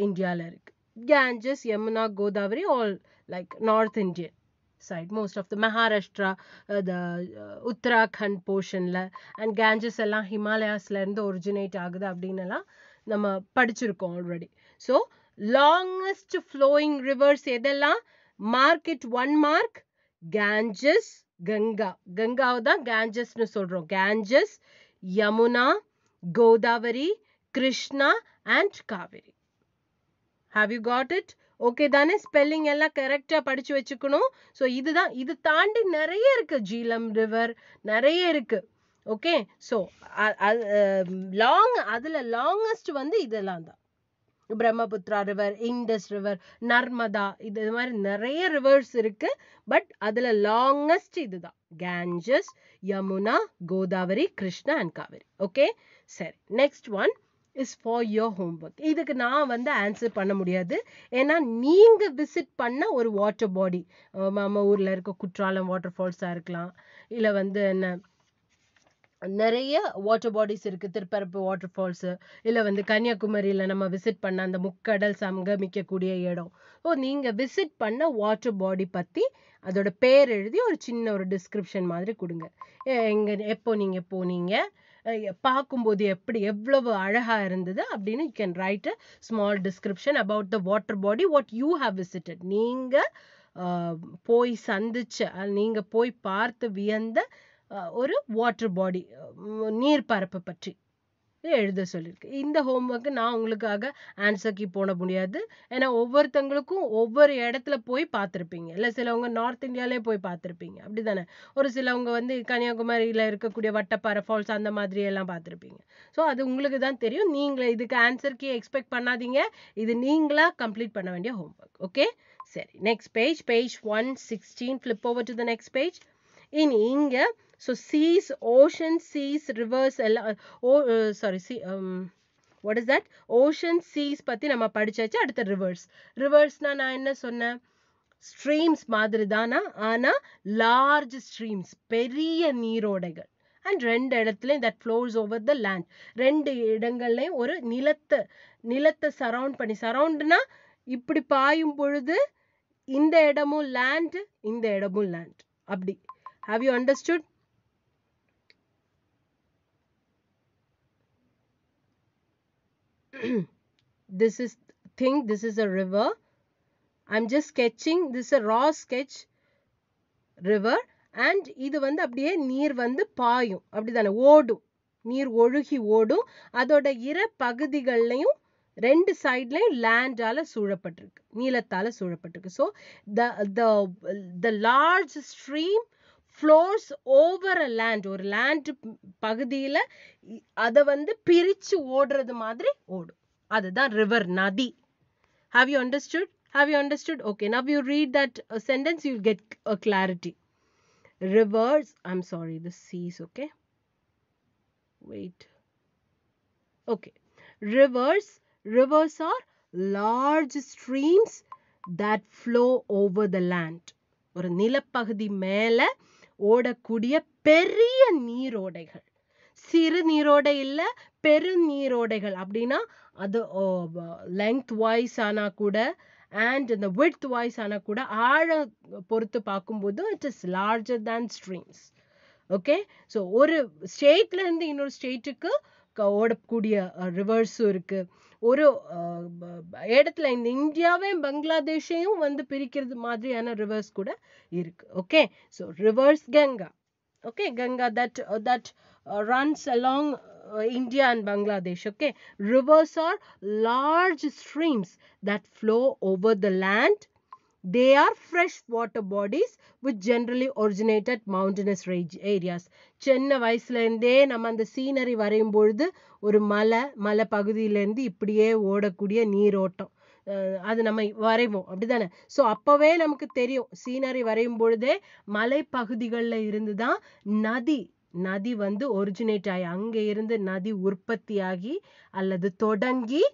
A: இந்தியாவில் இருக்குது Ganges Yamuna Godavari all like north Indian side, most of the Maharashtra, uh, the Uttarakhand போர்ஷனில் அண்ட் கேஞ்சஸ் எல்லாம் ஹிமாலயாஸ்லேருந்து ஒரிஜினேட் ஆகுது அப்படின்னுலாம் நம்ம படிச்சிருக்கோம் already so longest flowing rivers எதெல்லாம் மார்க்கெட் ஒன் மார்க் கேஞ்சஸ் கங்கா கங்காவை தான் கேஞ்சஸ்னு சொல்கிறோம் Ganges Yamuna Godavari Krishna and Kaveri have you got it okay தானே ஸ்பெல்லிங் எல்லாம் கரெக்டாக படித்து வச்சுக்கணும் ஸோ இதுதான் இது தாண்டி நிறைய இருக்குது ஜீலம் ரிவர் நிறைய இருக்குது ஓகே ஸோ லாங் அதில் லாங்கஸ்ட் வந்து இதெல்லாம் தான் Brahmaputra river Indus river Narmada இது மாதிரி நிறைய ரிவர்ஸ் இருக்கு பட் அதில் லாங்கஸ்ட் இதுதான் Ganges Yamuna Godavari Krishna and Kaveri okay சரி next one is for your homework இதுக்கு நான் வந்து ஆன்சர் பண்ண முடியாது ஏன்னா நீங்கள் விசிட் பண்ண ஒரு வாட்டர் பாடி நம்ம ஊரில் இருக்க குற்றாலம் வாட்டர் ஃபால்ஸாக இருக்கலாம் இல்லை வந்து என்ன நிறைய வாட்டர் பாடிஸ் இருக்குது திருப்பரப்பு வாட்டர் ஃபால்ஸு இல்லை வந்து கன்னியாகுமரியில் நம்ம விசிட் பண்ண அந்த முக்கடல் சங்கமிக்கக்கூடிய இடம் ஓ நீங்கள் விசிட் பண்ண வாட்டர் பாடி பற்றி அதோட பேர் எழுதி ஒரு சின்ன ஒரு டிஸ்கிரிப்ஷன் மாதிரி கொடுங்க எங்கே எப்போ நீங்கள் போனீங்க பார்க்கும்போது எப்படி எவ்வளவு அழகா இருந்தது அப்படின்னு you can write a small description about the water body what you have visited நீங்க போய் சந்திச்சு நீங்க போய் பார்த்து வியந்த ஒரு வாட்டர் பாடி நீர் பரப்பு பற்றி எழுத சொல்லியிருக்கு இந்த ஹோம்ஒர்க்கு நான் உங்களுக்காக ஆன்சர்க்கு போட முடியாது ஏன்னா ஒவ்வொருத்தங்களுக்கும் ஒவ்வொரு இடத்துல போய் பார்த்துருப்பீங்க இல்லை சிலவங்க நார்த் இந்தியாவிலே போய் பார்த்துருப்பீங்க அப்படி தானே ஒரு சிலவங்க வந்து கன்னியாகுமரியில் இருக்கக்கூடிய வட்டப்பாறை ஃபால்ஸ் அந்த மாதிரி எல்லாம் பார்த்துருப்பீங்க ஸோ அது உங்களுக்கு தான் தெரியும் நீங்களே இதுக்கு ஆன்சர்க்கு எக்ஸ்பெக்ட் பண்ணாதீங்க இது நீங்களாக கம்ப்ளீட் பண்ண வேண்டிய ஹோம்ஒர்க் ஓகே சரி next page page one sixteen flip over to the next page இனி இங்கே so seas ocean seas rivers எல்லாம் oh sorry sea what is that ocean seas பற்றி நம்ம படித்தாச்சு அடுத்த ரிவர்ஸ் ரிவர்ஸ்னால் நான் என்ன சொன்னேன் ஸ்ட்ரீம்ஸ் மாதிரி தானா ஆனால் லார்ஜ் ஸ்ட்ரீம்ஸ் பெரிய நீரோடைகள் அண்ட் ரெண்டு இடத்துலையும் that flows over the land ரெண்டு இடங்கள்லையும் ஒரு நிலத்தை நிலத்தை சரவுண்ட் பண்ணி சரவுண்ட்னா இப்படி பாயும் பொழுது இந்த இடமும் லேண்ட் இந்த இடமும் லேண்ட் அப்படி have you understood this is think this is a river. I'm just sketching this is a raw sketch river and இது வந்து அப்படியே நீர் வந்து பாயும் அப்படிதானே ஓடும் நீர் ஒழுகி ஓடும் அதோட இரு பகுதிகள்லையும் ரெண்டு சைட்லையும் லேண்டால சூழப்பட்டிருக்கு நீளத்தால சூழப்பட்டிருக்கு so the the large stream flows over a land or land pagadila adha vandu pirichu odrathu maadhiri odu adhu dhaan river nadi have you understood have you understood okay now you read that uh, sentence you'll get a clarity rivers i'm sorry the seas okay wait okay rivers rivers are large streams that flow over the land ஒரு நிலப்பகுதி மேலே ஓடக்கூடிய பெரிய நீரோடைகள் சிறு நீரோடை பெரு நீரோடைகள் அப்படின்னா அது லெங்த் வாய்ஸ் ஆனா கூட அண்ட் இந்த விட்த் வாய்ஸ் ஆனா கூட ஆழம் பொறுத்து பார்க்கும்போது it is larger than streams okay so ஒரு ஸ்டேட்ல இருந்து இன்னொரு ஸ்டேட்டுக்கு ஓடக்கூடிய ரிவர்ஸும் இருக்கு ஒரு இடத்துல இந்த இந்தியாவையும் பங்களாதேஷையும் வந்து பிரிக்கிறது மாதிரியான ரிவர்ஸ் கூட இருக்கு okay so rivers Ganga okay Ganga that that runs along India and Bangladesh okay rivers are large streams that flow over the land They are freshwater bodies which generally originate at mountainous range areas. சின்ன இருந்தே நம்ம அந்த scenery வரையும் பொழுது ஒரு மலை மலை பகுதியில இருந்து இப்படியே ஓடக்கூடிய நீரோட்டம் அது நம்ம வரைவோம் அப்படிதானே ஸோ அப்போவே நமக்கு தெரியும் சீனரி வரையும் பொழுதே மலைப்பகுதிகளில் இருந்து தான் நதி நதி வந்து ஒரிஜினேட் ஆகி அங்கே இருந்து நதி உற்பத்தி ஆகி அல்லது தொடங்கி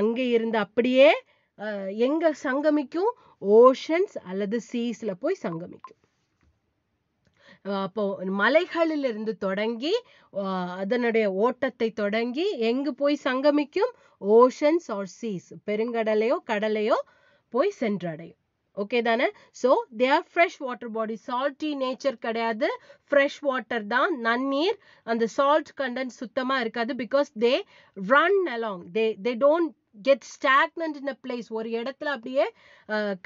A: அங்கே இருந்து அப்படியே எங்கே சங்கமிக்கும் ஓஷன்ஸ் அல்லது சீஸ்ல போய் சங்கமிக்கும் அப்போ மலைகளிலிருந்து தொடங்கி அதனுடைய ஓட்டத்தை தொடங்கி எங்கு போய் சங்கமிக்கும் ஓஷன்ஸ் ஆர் சீஸ் பெருங்கடலையோ கடலையோ போய் சென்றடையும் ஓகே தானே so they're fresh water body salty nature கிடையாது ஃப்ரெஷ் வாட்டர் தான் நன்னீர் அந்த சால்ட் கண்டென்ட் சுத்தமாக இருக்காது because they run along they they don't get stagnant in a place ஒரு இடத்துல அப்படியே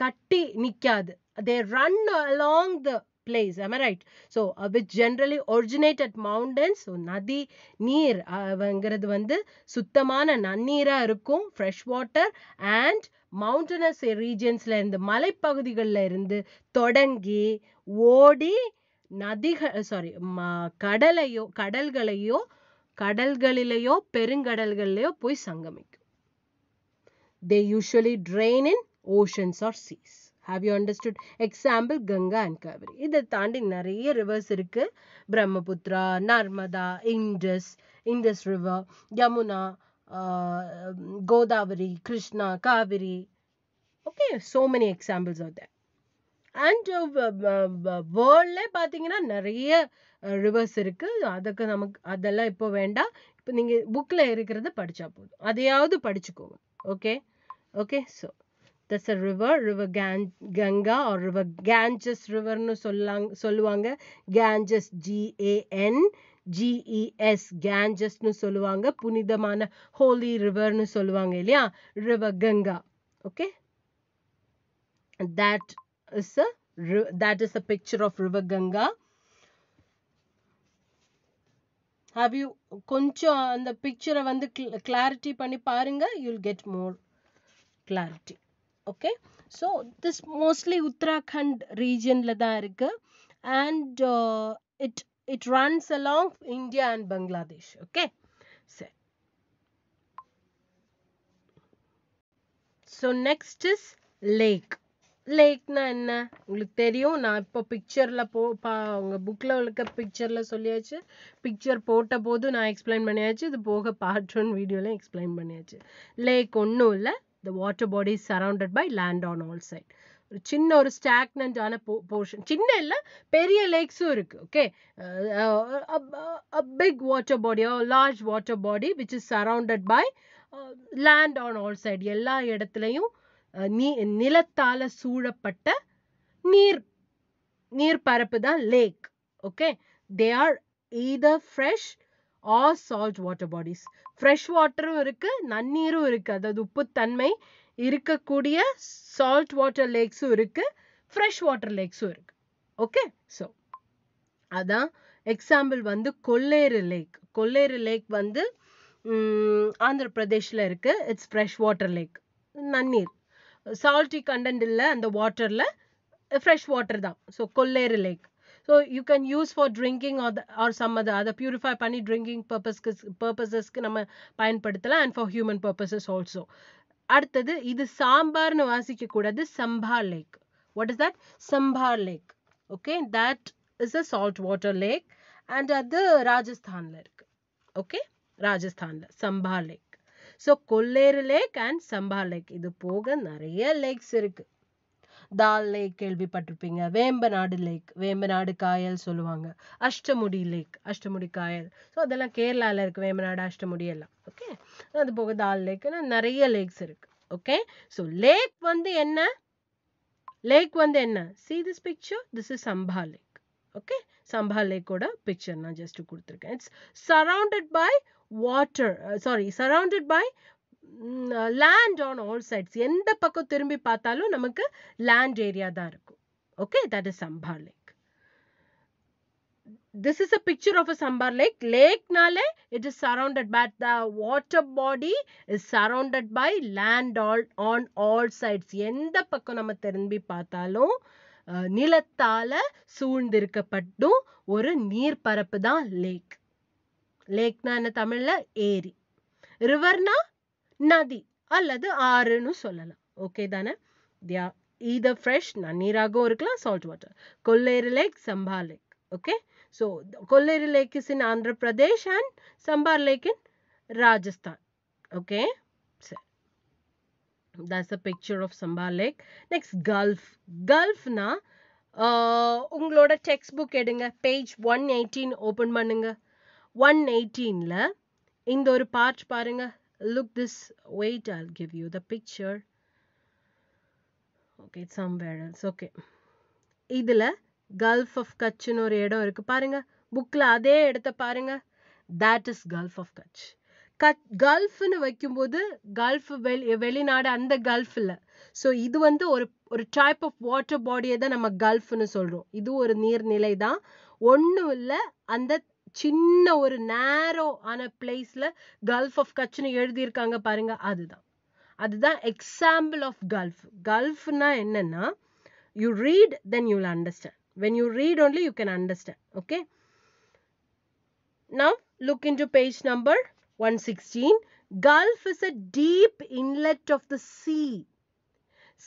A: கட்டி நிற்காது they run along the place அம right so which generally originate at mountains நதி நீர் அவங்கிறது வந்து சுத்தமான நன்னீராக இருக்கும் ஃப்ரெஷ் வாட்டர் அண்ட் மவுண்டனஸ் ரீஜன்ஸில் இருந்து மலைப்பகுதிகளில் இருந்து தொடங்கி ஓடி நதிகள் சாரி கடலையோ கடல்களையோ கடல்களிலேயோ பெருங்கடல்களிலேயோ போய் சங்கமிக்கும் They usually drain in oceans or seas. Have you understood example Ganga and Kaveri இதை தாண்டி நிறைய ரிவர்ஸ் இருக்குது Brahmaputra Narmada Indus Indus river Yamuna Godavari Krishna Kaveri okay so many examples of there and வேர்ல்டே பார்த்தீங்கன்னா நிறைய ரிவர்ஸ் uh, இருக்குது அதுக்கு நமக்கு அதெல்லாம் இப்போ வேண்டாம் இப்போ நீங்கள் புக்கில் இருக்கிறத படித்தா போதும் அதையாவது படிச்சுக்கோங்க okay okay so that's a river river can Ganga or river Ganges ரிவர்னு சொல்லாங் சொல்லுவாங்க கேஞ்சஸ் ஜிஏஎன் ஜிஇஎஸ் கேஞ்சஸ்னு சொல்லுவாங்க புனிதமான ஹோலி ரிவர்னு சொல்லுவாங்க இல்லையா river Ganga okay that is a that is a picture of river Ganga have you கொஞ்சம் அந்த பிக்சரை வந்து கிளாரிட்டி பண்ணி பாருங்க you'll get more clarity okay so this mostly uttarakhand region தான் இருக்கு and uh, it it runs along india and bangladesh okay சரி next நெக்ஸ்ட் இஸ் லேக் லேக்னா என்ன உங்களுக்கு தெரியும் நான் இப்போ பிக்சரில் போ பா உங்க புக்கில் இருக்க பிக்சரில் சொல்லியாச்சு பிக்சர் போட்ட போது நான் எக்ஸ்பிளைன் பண்ணியாச்சு இது போக பார்ட் ஒன் வீடியோவில் எக்ஸ்பிளைன் பண்ணியாச்சு லேக் ஒன்றும் இல்லை the water body is surrounded by land on all ஒரு சின்ன ஒரு ஸ்டாக்னன்ட் ஆன போர்ஷன் சின்ன இல்லை பெரிய லேக்ஸும் இருக்கு okay big water body large water body which is surrounded by land on all side எல்லா இடத்துலையும் நீ நிலத்தால் சூழப்பட்ட நீர் நீர் பரப்பு தான் lake okay they are either fresh or salt water bodies fresh வாட்டரும் இருக்குது நன்னீரும் இருக்குது அதாவது உப்புத்தன்மை இருக்கக்கூடிய சால்ட் வாட்டர் லேக்ஸும் இருக்குது ஃப்ரெஷ் வாட்டர் லேக்ஸும் இருக்குது ஓகே ஸோ அதான் எக்ஸாம்பிள் வந்து கொள்ளேறு லேக் கொள்ளேறு லேக் வந்து ஆந்திர பிரதேஷில் இருக்குது இட்ஸ் ஃப்ரெஷ் வாட்டர் லேக் நன்னீர் சால்ட்டி கண்டென்ட் இல்லை அந்த வாட்டரில் ஃப்ரெஷ் வாட்டர் தான் so Kolleru lake so you can use for drinking or or some அதை அதை பியூரிஃபை பண்ணி ட்ரிங்கிங் பர்பஸ்க்கு பர்பஸஸ்க்கு நம்ம பயன்படுத்தலாம் and for human purposes also அடுத்தது இது சாம்பார்னு வாசிக்கக்கூடாது Sambhar lake what is that Sambhar lake okay that is a salt water lake and அது ராஜஸ்தானில் இருக்குது ஓகே ராஜஸ்தானில் Sambhar lake so Kolleru lake and Sambhar lake இது போக நிறைய லேக்ஸ் இருக்கு தால் லேக் கேள்விப்பட்டிருப்பீங்க வேம்பநாடு லேக் வேம்பநாடு காயல் சொல்லுவாங்க அஷ்டமுடி லேக் அஷ்டமுடி காயல் ஸோ அதெல்லாம் கேரளாவில் இருக்கு வேம்பநாடு அஷ்டமுடி எல்லாம் ஓகே அது போக தால் லேக்னா நிறைய லேக்ஸ் இருக்கு ஓகே ஸோ லேக் வந்து என்ன லேக் வந்து என்ன see this picture this is Sambhar lake okay Sambhar லேக்கோட பிக்சர் நான் ஜஸ்ட் கொடுத்துருக்கேன் it's surrounded by water sorry surrounded by land on all sides எந்த பக்கம் திரும்பி பார்த்தாலும் நமக்கு லேண்ட் ஏரியா தான் இருக்கும் okay that is Sambhar lake this is a picture of a Sambhar lake லேக்னாலே it is surrounded but the water body is surrounded by land all on all sides எந்த பக்கம் நம்ம திரும்பி பார்த்தாலும் நிலத்தால சூழ்ந்திருக்கப்பட்டும் ஒரு நீர்பரப்பு தான் லேக் லேக்னா என்ன தமிழ்ல ஏரி ரிவர்னா நதி அல்லது ஆறுன்னு சொல்லலாம் ஓகே தானே தியா இது ஃப்ரெஷ் நன்னீராகவும் இருக்கலாம் salt water Kolleru lake Sambhar lake okay so Kolleru lake is in Andhra Pradesh and Sambhar lake in Rajasthan okay சரி that's a picture of Sambhar lake next gulf கல்ஃப்னா உங்களோட டெக்ஸ்ட் புக் எடுங்க பேஜ் ஒன் எயிட்டீன் ஓப்பன் பண்ணுங்க ஒன் எயிட்டீனில் இந்த ஒரு பார்ட் பாருங்கள் look this wait I'll give you the picture okay it's somewhere else okay இதில் கல்ஃப் ஆஃப் கட்சுன்னு ஒரு இடம் இருக்கு பாருங்க புக்கில் அதே இடத்தை பாருங்க that is gulf of Kutch கட் கல்ஃப்னு வைக்கும்போது கல்ஃப் வெளி வெளிநாடு அந்த கல்ஃப் இல்ல சோ இது வந்து ஒரு ஒரு டைப் ஆஃப் வாட்டர் பாடியை தான் நம்ம கல்ஃப்னு சொல்றோம் இது ஒரு நீர்நிலை தான் ஒண்ணும் இல்ல அந்த சின்ன ஒரு நேரோ ஆன பிளேஸ்ல கல்ஃப் ஆஃப் கட்ச்னு எழுதியிருக்காங்க பாருங்க அதுதான் example of Gulf. Gulf கல்ஃப்னா என்னன்னா You read then you'll understand. when you read only you can understand okay now look into page number 116 gulf is a deep inlet of the sea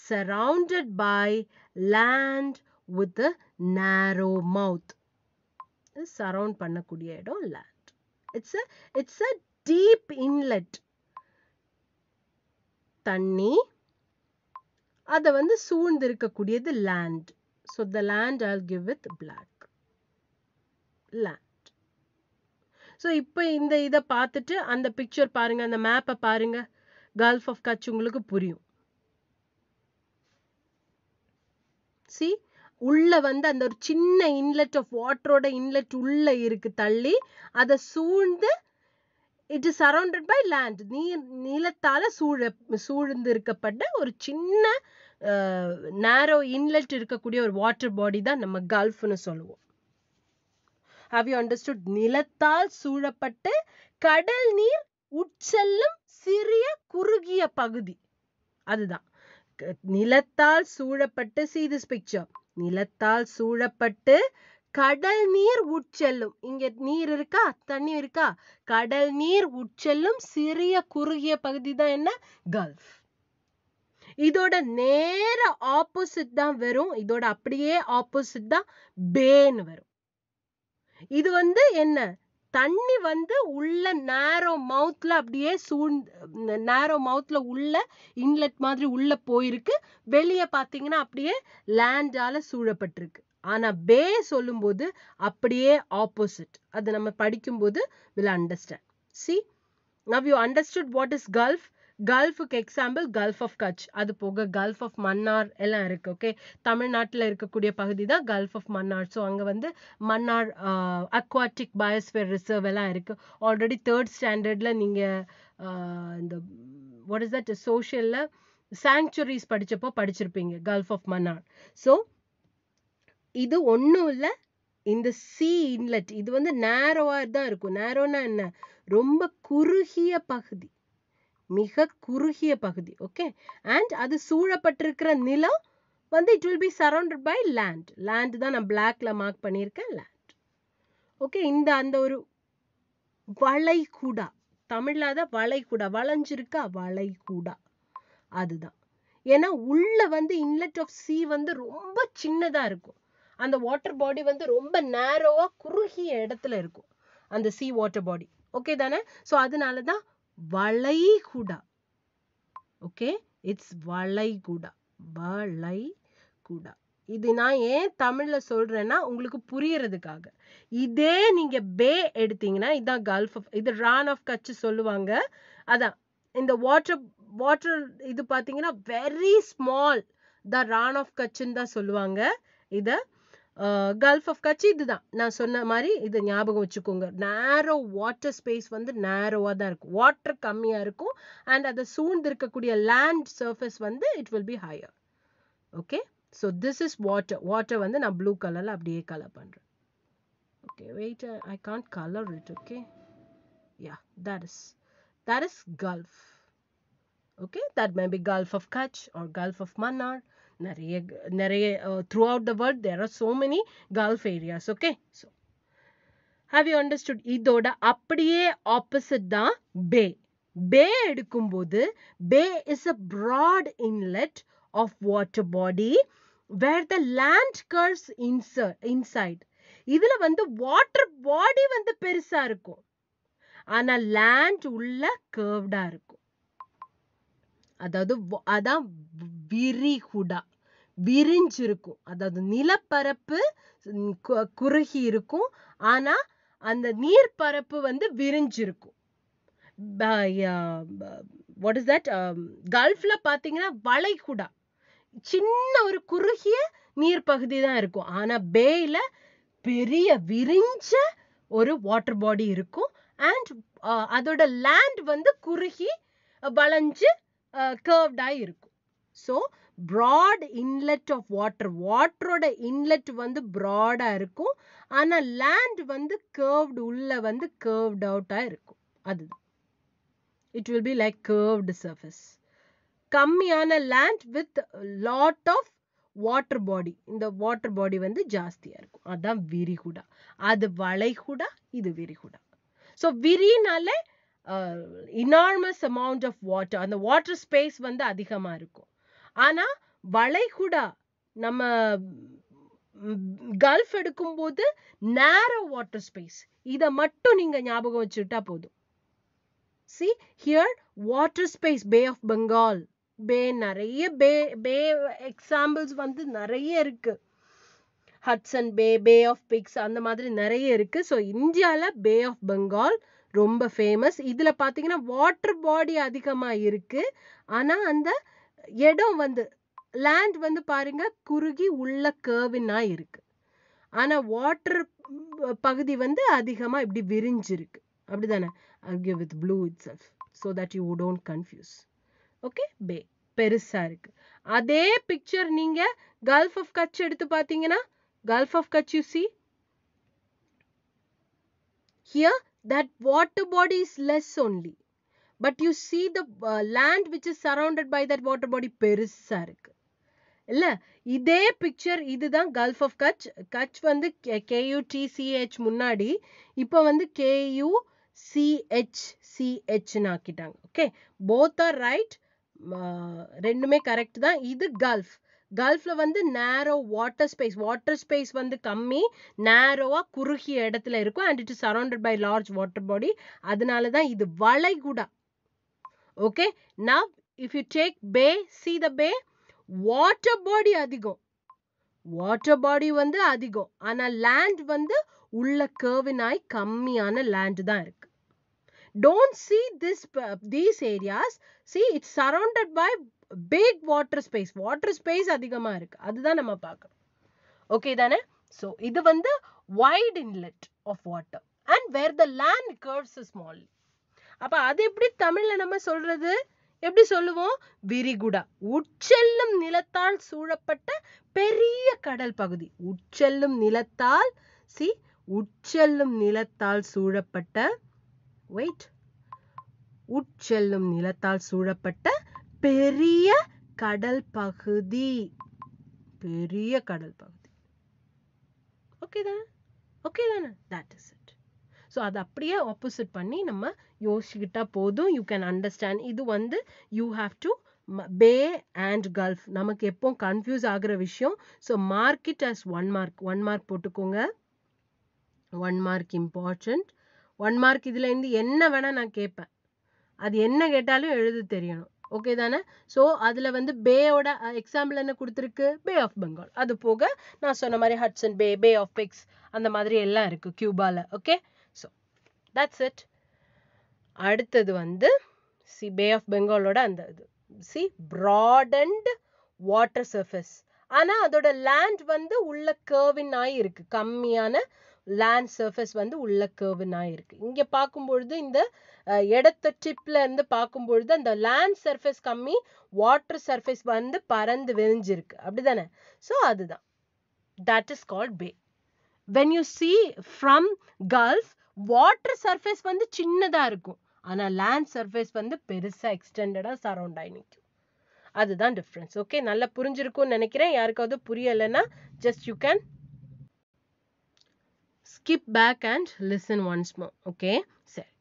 A: surrounded by land with a narrow mouth surround பண்ணக்கூடிய இடம் land it's a it's a deep inlet தண்ணி அதை வந்து சூழ்ந்து இருக்கக்கூடியது land so the land all give with black land ஸோ இப்போ இந்த இதை பார்த்துட்டு அந்த பிக்சர் பாருங்க அந்த மேப்பை பாருங்க கல்ஃப் ஆஃப் கட்ச் உங்களுக்கு புரியும் சி உள்ள வந்து அந்த ஒரு சின்ன இன்லெட் ஆஃப் வாட்டரோட இன்லெட் உள்ள இருக்கு தள்ளி அதை சூழ்ந்து it is surrounded by land நீர் நிலத்தால சூழ சூழ்ந்து இருக்கப்பட்ட ஒரு சின்ன நேரோ இன்லெட் இருக்கக்கூடிய ஒரு வாட்டர் பாடி தான் நம்ம கல்ஃப்னு சொல்லுவோம் ஹவ் யூ அண்டர்ஸ்டுட் நிலத்தால் சூழப்பட்டு கடல் நீர் உட்செல்லும் சிறிய குறுகிய பகுதி அதுதான் நிலத்தால் சூழப்பட்டு சி திஸ் பிக்சர் நிலத்தால் சூழப்பட்டு கடல் நீர் உட்செல்லும் இங்க நீர் இருக்கா தண்ணி இருக்கா கடல் நீர் உட்செல்லும் சிறிய குறுகிய பகுதி தான் என்ன கல்ஃப் இதோட நேர ஆப்போசிட் தான் வரும் இதோட அப்படியே ஆப்போசிட் தான் பேன்னு வரும் இது வந்து என்ன தண்ணி வந்து உள்ள நேரோ மவுத்ல அப்படியே சூழ் நேரோ மவுத்துல உள்ள இன்லெட் மாதிரி உள்ள போயிருக்கு வெளியே பார்த்தீங்கன்னா அப்படியே லேண்டால சூழப்பட்டிருக்கு ஆனா பே சொல்லும்போது அப்படியே ஆப்போசிட் அது நம்ம படிக்கும்போது will understand see now you understood what is gulf கல்ஃபுக்கு எக்ஸாம்பிள் கல்ஃப் ஆஃப் கட்ச் அது போக கல்ஃப் ஆஃப் மன்னார் எல்லாம் இருக்கு ஓகே தமிழ்நாட்டில் இருக்கக்கூடிய பகுதி தான் கல்ஃப் ஆஃப் மன்னார் ஸோ அங்கே வந்து மன்னார் அக்வாட்டிக் பயோஸ்பியர் ரிசர்வ் எல்லாம் இருக்கு ஆல்ரெடி தேர்ட் ஸ்டாண்டர்டில் நீங்கள் இந்த வாட் இஸ் தட் சோஷியலில் சாங்சுரிஸ் படித்தப்போ படிச்சிருப்பீங்க கல்ஃப் ஆஃப் மன்னார் ஸோ இது ஒன்றும் இல்லை இந்த சி இன்லெட் இது வந்து நேரோவாக தான் இருக்கும் நேரோனா என்ன ரொம்ப குறுகிய பகுதி மிக குறுகிய பகுதி ஓகே அண்ட் அது சூழப்பட்டிருக்கிற நிலம் வந்து it will be surrounded by land land தான் நான் பிளாக்ல மார்க் பண்ணியிருக்கேன் லேண்ட் ஓகே இந்த அந்த ஒரு வளைகுடா தமிழ்ல தான் வளைகுடா வளைஞ்சிருக்கா வளைகுடா அதுதான் ஏன்னா உள்ள வந்து இன்லெட் ஆஃப் சி வந்து ரொம்ப சின்னதா இருக்கும் அந்த வாட்டர் பாடி வந்து ரொம்ப நேரோவா குறுகிய இடத்துல இருக்கும் அந்த சி வாட்டர் பாடி ஓகே தானே ஸோ அதனால தான் வளைகுடா ஓகே இட்ஸ் வளைகுடா வளைகுடா இது நான் ஏன் தமிழ்ல சொல்றேன்னா உங்களுக்கு புரியறதுக்காக இதே நீங்க பே எடுத்தீங்கன்னா இதான் கல்ஃப் ஆஃப் இது ரான் ஆஃப் கட்ச் சொல்லுவாங்க அதான் இந்த வாட்டர் வாட்டர் இது பார்த்தீங்கன்னா very small the Rann of கட்சின்னு தான் சொல்லுவாங்க இதை கல்ஃப் ஆஃப் கட்சி இதுதான் நான் சொன்ன மாதிரி இதை ஞாபகம் வச்சுக்கோங்க நேரோ வாட்டர் ஸ்பேஸ் வந்து நேரோவாக தான் இருக்கும் வாட்டர் கம்மியாக இருக்கும் அண்ட் அதை சூழ்ந்து இருக்கக்கூடிய லேண்ட் சர்ஃபேஸ் வந்து it will be higher okay so this is water water வந்து நான் ப்ளூ கலரில் அப்படியே கலர் பண்ணுறேன் okay wait I can't colour it okay yeah that is that is gulf okay that may be gulf of Kutch or gulf of Mannar நிறைய நிறைய throughout the world there are so many gulf areas okay so have you understood இதோட அப்படியே opposite தான் பே பே எடுக்கும்போது bay is a broad inlet of water body where the land curves இன்சர் inside இதுல வந்து water body வந்து பெருசா இருக்கும் ஆனா லேண்ட் உள்ள கேர்வ்டாக இருக்கும் அதாவது அதான் விரிகுடா விரிஞ்சிருக்கும் அதாவது நிலப்பரப்பு குறுகி இருக்கும் ஆனா அந்த பரப்பு வந்து விரிஞ்சிருக்கும் வாட் இஸ் தட் கல்ஃப்ல பாத்தீங்கன்னா வளைகுடா சின்ன ஒரு குறுகிய நீர் பகுதி தான் இருக்கும் ஆனா பேயில பெரிய விரிஞ்ச ஒரு வாட்டர் பாடி இருக்கும் அண்ட் அதோட லேண்ட் வந்து குறுகி வளைஞ்சு கேர்வ்டாக இருக்கும் so broad inlet of water வாட்டரோட இன்லெட் வந்து ப்ராடாக இருக்கும் ஆனால் லேண்ட் வந்து கேர்வ்டு உள்ளே வந்து கேர்வ்ட் அவுட்டாக இருக்கும் அதுதான் it will be like curved surface கம்மியான land with lot of water body இந்த வாட்டர் பாடி வந்து ஜாஸ்தியாக இருக்கும் அதுதான் விரிகுடா அது வளைகுடா இது விரிகுடா ஸோ விரினாலே இனார்மஸ் அமௌண்ட் ஆஃப் வாட்டர் அந்த வாட்டர் ஸ்பேஸ் வந்து அதிகமாக இருக்கும் ஆனால் வளைகுடா நம்ம கல்ஃப் எடுக்கும்போது நேரோ வாட்டர் ஸ்பேஸ் இதை மட்டும் நீங்கள் ஞாபகம் வச்சுட்டா போதும் see here water space bay of Bengal bay நிறைய பே பே எக்ஸாம்பிள்ஸ் வந்து நிறைய இருக்கு Hudson bay bay of Pigs அந்த மாதிரி நிறைய இருக்கு ஸோ இந்தியாவில் பே ஆஃப் பெங்கால் ரொம்ப ஃபேமஸ் இதில் பார்த்தீங்கன்னா வாட்டர் பாடி அதிகமாக இருக்குது ஆனால் அந்த இடம் வந்து லேண்ட் வந்து பாருங்க குறுகி உள்ள கேர்வினாக இருக்கு ஆனால் வாட்டர் பகுதி வந்து அதிகமாக இப்படி விரிஞ்சிருக்கு அப்படி தானே with blue itself so that you don't confuse okay bay பெருசாக இருக்கு அதே பிக்சர் நீங்கள் கல்ஃப் ஆஃப் கட்ச் எடுத்து பார்த்தீங்கன்னா gulf of Kutch you see here that water body is less only but you see the land which is surrounded by that water body பெருசா இருக்கு இல்ல இதே பிக்சர் இதுதான் கல்ஃப் ஆஃப் கட்ச் கச் வந்து டிசிஹெச் முன்னாடி இப்போ வந்து கேயூ சிஹெச் சிஹெச்னு ஆக்கிட்டாங்க ஓகே போத் ஆர் ரைட் ரெண்டுமே கரெக்ட் தான் இது கல்ஃப் கல்ஃப்ல வந்து நேரோ வாட்டர் ஸ்பேஸ் வாட்டர் ஸ்பேஸ் வந்து கம்மி நேரோவா குறுகிய இடத்துல இருக்கும் and it is surrounded by large water body அதனால தான் இது வளைகுடா okay now if you take bay see the bay water body அதிகம் வாட்டர் பாடி வந்து அதிகம் ஆனால் லேண்ட் வந்து உள்ள கேவினாய் கம்மியான லேண்ட் தான் இருக்கு don't see this these areas see it's surrounded by big water space water space அதிகமாக இருக்கு அதுதான் நம்ம பார்க்கணும் ஓகே தானே ஸோ இது வந்து wide inlet of water and where the land curves small அப்போ அது எப்படி தமிழில் நம்ம சொல்றது எப்படி சொல்லுவோம் விரிகுடா உட்செல்லும் நிலத்தால் சூழப்பட்ட பெரிய கடல் பகுதி உட்செல்லும் நிலத்தால் சி உட்செல்லும் நிலத்தால் சூழப்பட்ட வெயிட் உட்செல்லும் நிலத்தால் சூழப்பட்ட பெரிய கடல் பகுதி பெரிய கடல் பகுதி ஓகே தானே ஓகே தானே தட் இஸ் இட் ஸோ அதை அப்படியே ஆப்போசிட் பண்ணி நம்ம யோசிக்கிட்டா போதும் யூ கேன் அண்டர்ஸ்டாண்ட் இது வந்து you have to bay and gulf நமக்கு எப்போ கன்ஃபியூஸ் ஆகிற விஷயம் so it as one mark one mark போட்டுக்கோங்க one mark important one mark இதுலேருந்து என்ன வேணால் நான் கேட்பேன் அது என்ன கேட்டாலும் எழுத தெரியணும் ஓகே தானே ஸோ அதில் வந்து பேயோட எக்ஸாம்பிள் என்ன கொடுத்துருக்கு பே ஆஃப் பெங்கால் அது போக நான் சொன்ன மாதிரி Hudson bay bay of Pigs அந்த மாதிரி எல்லாம் இருக்குது கியூபாவில் ஓகே ஸோ தட்ஸ் இட் அடுத்தது வந்து சி பே ஆஃப் பெங்காலோட அந்த இது சி ப்ராடண்ட் வாட்டர் சர்ஃபேஸ் ஆனால் அதோட லேண்ட் வந்து உள்ள கர்வின் ஆகி இருக்குது கம்மியான லேண்ட் சர்ஃபேஸ் வந்து உள்ள கேர்வுனாக இருக்குது இங்க பார்க்கும்பொழுது இந்த இடத்த டிப்பில் இருந்து பார்க்கும்பொழுது அந்த லேண்ட் சர்ஃபேஸ் கம்மி வாட்டர் சர்ஃபேஸ் வந்து பறந்து விரிஞ்சிருக்கு இருக்கு ஸோ அதுதான் that is called bay when you see from gulf water surface வந்து சின்னதா இருக்கும் ஆனால் லேண்ட் சர்ஃபேஸ் வந்து பெருசா எக்ஸ்டெண்டடாக சரௌண்ட் ஆகி நிற்கும் அதுதான் டிஃப்ரென்ஸ் ஓகே நல்லா புரிஞ்சிருக்கும்னு நினைக்கிறேன் யாருக்காவது புரியலைன்னா just you can skip back and listen once more okay சரி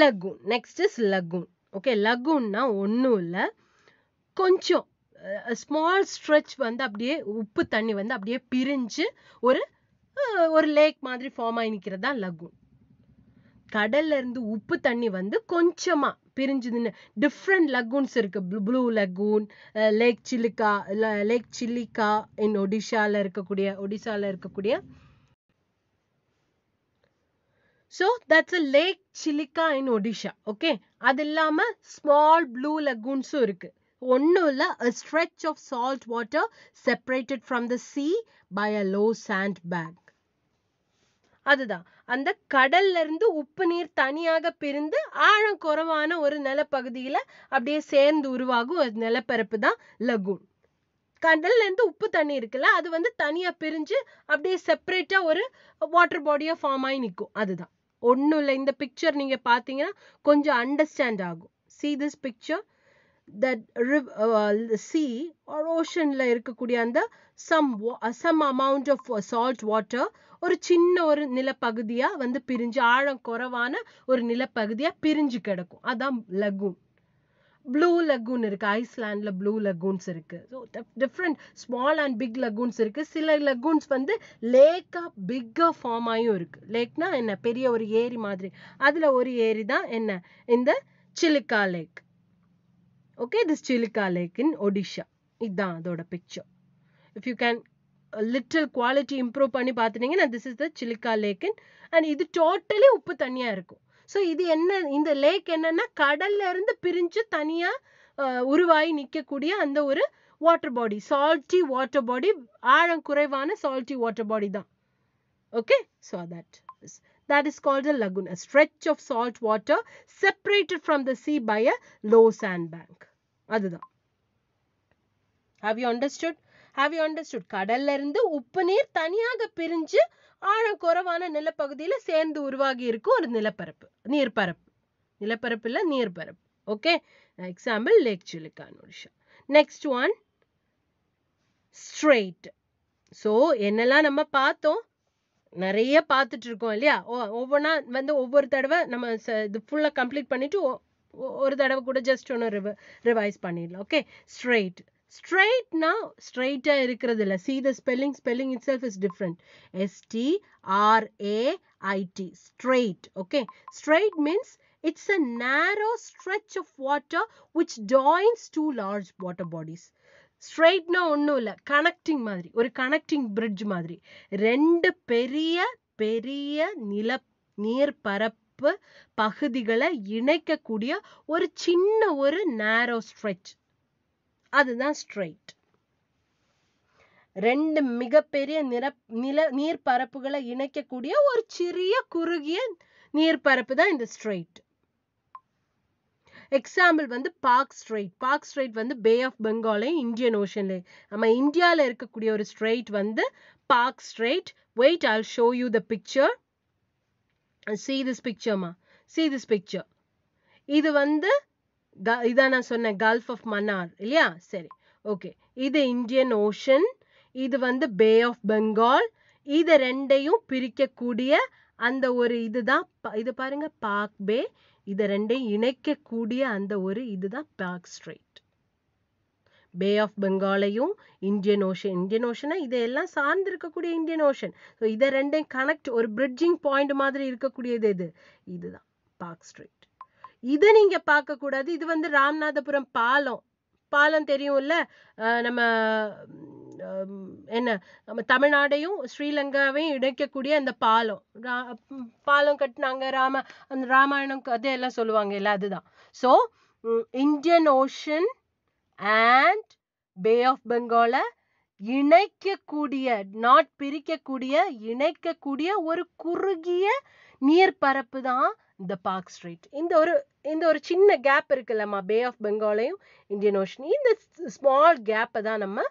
A: lagoon next is lagoon okay லக்கூன்னா ஒன்றும் இல்லை கொஞ்சம் ஸ்மால் ஸ்ட்ரெச் வந்து அப்படியே உப்பு தண்ணி வந்து அப்படியே பிரிஞ்சு ஒரு ஒரு லேக் மாதிரி ஃபார்ம் ஆகி நிற்கிறது தான் லகூன் கடல்ல இருந்து உப்பு தண்ணி வந்து கொஞ்சமாக பிரிஞ்சுதுன்னு டிஃப்ரெண்ட் லகூன்ஸ் இருக்கு blue lagoon lake Chilika lake Chilika in ஒடிஷால இருக்கக்கூடிய ஒடிசால இருக்கக்கூடிய so that's a lake Chilika in Odisha okay அது இல்லாமல் ஸ்மால் ப்ளூ லகூன்ஸும் இருக்குது ஒன்றும் இல்லை a stretch of salt water separated from the sea by a low sandbank அதுதான் அந்த கடல்ல இருந்து உப்பு நீர் தனியாக பிரிந்து ஆழம் குறைவான ஒரு நிலப்பகுதியில அப்படியே சேர்ந்து உருவாகும் அது நிலப்பரப்பு தான் லகூன் கடல்ல இருந்து உப்பு தண்ணி இருக்குல்ல அது வந்து தனியா பிரிஞ்சு அப்படியே செப்பரேட்டா ஒரு வாட்டர் பாடியா ஃபார்ம் ஆகி நிற்கும் அதுதான் ஒன்றும் இல்லை இந்த பிக்சர் நீங்கள் பார்த்தீங்கன்னா கொஞ்சம் அண்டர்ஸ்டாண்ட் ஆகும் see this picture that sea or ஓஷனில் இருக்கக்கூடிய அந்த some some amount of salt water ஒரு சின்ன ஒரு நிலப்பகுதியாக வந்து பிரிஞ்சு ஆழம் குறைவான ஒரு நிலப்பகுதியாக பிரிஞ்சு கிடக்கும் அதான் லகூன் ப்ளூ லெகூன் இருக்கு ஐஸ்லாண்டில் ப்ளூ லகுன்ஸ் இருக்கு so different small and big lagoons இருக்கு சில லகுன்ஸ் வந்து லேக்கா பிக்கா ஃபார்ம் ஆகியும் இருக்கு லேக்னா என்ன பெரிய ஒரு ஏரி மாதிரி அதுல ஒரு ஏரி தான் என்ன இந்த Chilika lake okay this Chilika lake in Odisha இதுதான் அதோட picture if you can little quality improve பண்ணி பார்த்துட்டீங்கன்னா this is the Chilika lake in and இது டோட்டலி உப்பு தண்ணியாக இருக்கும் ஸோ இது என்ன இந்த லேக் என்னன்னா கடல்ல இருந்து பிரிஞ்சு தனியா உருவாகி நிற்கக்கூடிய அந்த ஒரு water body salty water body ஆழம் குறைவான சால்ட்டி வாட்டர் பாடி தான் okay so that is that is called a lagoon, a stretch of salt water separated from the sea by a low sandbank. அதுதான். Have you understood? Have you understood கடல்ல இருந்து உப்பு நீர் தனியாக பிரிஞ்சு ஆழம் குறைவான நிலப்பகுதியில சேர்ந்து உருவாகி இருக்கும் ஒரு நிலப்பரப்பு பரப்பு நிலப்பரப்பு இல்ல நீர்பரப்பு okay example lake Chilika Odisha next one strait so என்னெல்லாம் நம்ம பார்த்தோம் நிறைய பார்த்துட்டு இருக்கோம் இல்லையா ஒவ்வொன்றா வந்து ஒவ்வொரு தடவை நம்ம இது ஃபுல்லாக கம்ப்ளீட் பண்ணிட்டு ஒரு தடவை கூட ஜஸ்ட் ஒன்று ரிவ ரிவைஸ் பண்ணிடலாம் ஓகே ஸ்ட்ரெயிட் ஸ்ட்ரெயிட்னா ஸ்ட்ரெயிட்டாக இருக்கிறது இல்லை see the spelling spelling itself is different S T R A I T strait okay strait means it's a narrow stretch of water which joins two large water bodies ஸ்ட்ரெயிட்னா ஒன்றும் இல்லை கனெக்டிங் மாதிரி ஒரு கனெக்டிங் பிரிட்ஜ் மாதிரி ரெண்டு பெரிய பெரிய நில நீர்பரப்பு பகுதிகளை இணைக்கக்கூடிய ஒரு சின்ன ஒரு நேரோ ஸ்ட்ரெச் அதுதான் ஸ்ட்ரெயிட் ரெண்டு மிகப்பெரிய நிற நில பரப்புகளை இணைக்கக்கூடிய ஒரு சிறிய குறுகிய நீர்பரப்பு தான் இந்த ஸ்ட்ரெயிட் எக்ஸாம்பிள் வந்து பார்க் ஸ்ட்ரெயிட் பார்க் ஸ்ட்ரெயிட் வந்து பே ஆஃப் பெங்காலையும் இந்தியன் ஓஷன்ல நம்ம இந்தியாவில் இருக்கக்கூடிய ஒரு ஸ்ட்ரெயிட் வந்து Palk strait wait I'll show you the picture see this பிக்சர்மா சி திஸ் பிக்சர் இது வந்து இதான் நான் சொன்னேன் கல்ஃப் ஆஃப் மன்னார் இல்லையா சரி ஓகே இது இந்தியன் ஓஷன் இது வந்து பே ஆஃப் பெங்கால் இது ரெண்டையும் பிரிக்கக்கூடிய அந்த ஒரு இதுதான் இது பாருங்க பார்க் பே இது ரெண்டையும் இணைக்கக்கூடிய அந்த ஒரு இதுதான் பார்க் ஸ்ட்ரெயிட் பே ஆஃப் பெங்காலையும் இந்தியன் ஓஷன் இந்தியன் ஓஷனா இதையெல்லாம் சார்ந்து இருக்கக்கூடிய இந்தியன் ஓஷன் ஸோ இதை ரெண்டையும் கனெக்ட் ஒரு பிரிட்ஜிங் பாயிண்ட் மாதிரி இருக்கக்கூடியது இது இதுதான் பார்க் ஸ்ட்ரீட் இதை நீங்க பார்க்க கூடாது இது வந்து ராமநாதபுரம் பாலம் பாலம் தெரியும்ல நம்ம என்ன நம்ம தமிழ்நாடையும் ஸ்ரீலங்காவையும் இணைக்கக்கூடிய அந்த பாலம் பாலம் கட்டினாங்க ராம அந்த ராமாயணம் எல்லாம் சொல்லுவாங்க இல்லை அதுதான் so Indian ocean and bay of பெங்கால இணைக்கக்கூடிய நாட் பிரிக்கக்கூடிய இணைக்கக்கூடிய ஒரு குறுகிய நீர்பரப்பு தான் இந்த பார்க் ஸ்ட்ரீட் இந்த ஒரு இந்த ஒரு சின்ன கேப் இருக்குல்லம்மா பே ஆஃப் பெங்காலையும் இந்தியன் ஓஷனையும் இந்த ஸ்மால் கேப்பை தான் நம்ம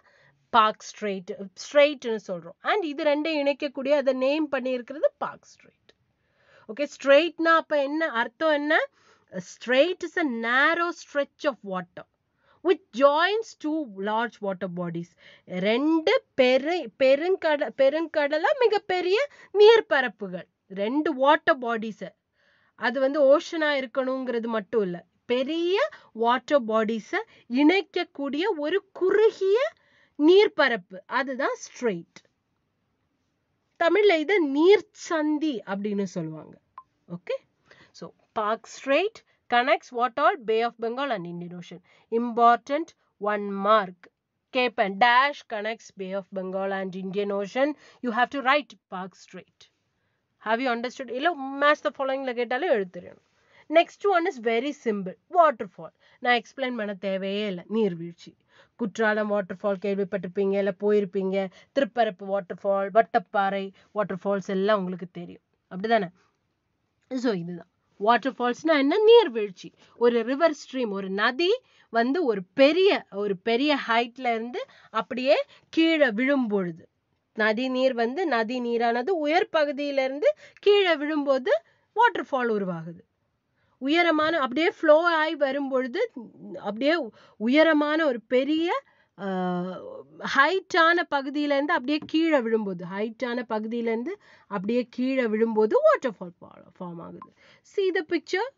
A: பார்க் ஸ்ட்ரெயிட் ஸ்ட்ரெயிட்னு சொல்கிறோம் அண்ட் இது ரெண்டையும் இணைக்கக்கூடிய அதை நேம் பண்ணியிருக்கிறது பார்க் ஸ்ட்ரெயிட் ஓகே ஸ்ட்ரெயிட்னா அப்போ என்ன அர்த்தம் என்ன straight is a narrow stretch of water with joins two large water bodies ரெண்டு பெரு பெருங்கட பெருங்கடலாக மிகப்பெரிய நீர்ப்பரப்புகள் ரெண்டு வாட்டர் பாடிஸை அது வந்து ஓஷனா இருக்கணுங்கிறது மட்டும் இல்ல பெரிய வாட்டர் பாடிஸ இணைக்கக்கூடிய ஒரு குறுகிய நீர்பரப்பு அதுதான் ஸ்ட்ரெயிட் தமிழ்ல நீர் சந்தி அப்படின்னு சொல்லுவாங்க okay so Palk strait connects what all bay of Bengal and Indian ocean important one mark கேப்பன் dash connects bay of Bengal and Indian ocean you have to write Palk strait have you understood இல்லை match the ஃபாலோயிங்கில் கேட்டாலே எழுத்துறியணும் next one is very simple waterfall நான் explain பண்ண தேவையே இல்லை நீர்வீழ்ச்சி குற்றாலம் வாட்டர் ஃபால் கேள்விப்பட்டிருப்பீங்க இல்லை போயிருப்பீங்க Thirparappu waterfall Vattaparai waterfalls எல்லாம் உங்களுக்கு தெரியும் அப்படிதானே ஸோ இதுதான் வாட்டர் ஃபால்ஸ்னால் என்ன நீர்வீழ்ச்சி ஒரு ரிவர் ஸ்ட்ரீம் ஒரு நதி வந்து ஒரு பெரிய ஒரு பெரிய ஹைட்ல இருந்து அப்படியே கீழே விழும்பொழுது நதி நீர் வந்து நதி நீரானது உயர் பகுதியிலிருந்து கீழே விழும்போது வாட்டர் ஃபால் உருவாகுது உயரமான அப்படியே ஃப்ளோ ஆகி வரும்பொழுது அப்படியே உயரமான ஒரு பெரிய ஹைட்டான பகுதியிலேருந்து அப்படியே கீழே விழும்போது ஹைட்டான பகுதியிலேருந்து அப்படியே கீழே விழும்போது வாட்டர் ஃபால் ஃபார்ம் ஆகுது see the picture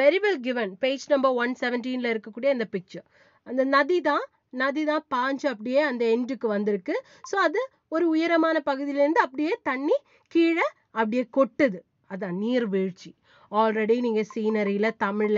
A: very well given page number one செவன்டீனில் இருக்கக்கூடிய அந்த பிக்சர் அந்த நதி தான் நதி தான் பாஞ்சு அப்படியே அந்த எண்டுக்கு வந்திருக்கு ஸோ அது ஒரு உயரமான பகுதியிலேருந்து அப்படியே தண்ணி கீழே அப்படியே கொட்டுது அதான் நீர்வீழ்ச்சி ஆல்ரெடி நீங்கள் சீனரியில்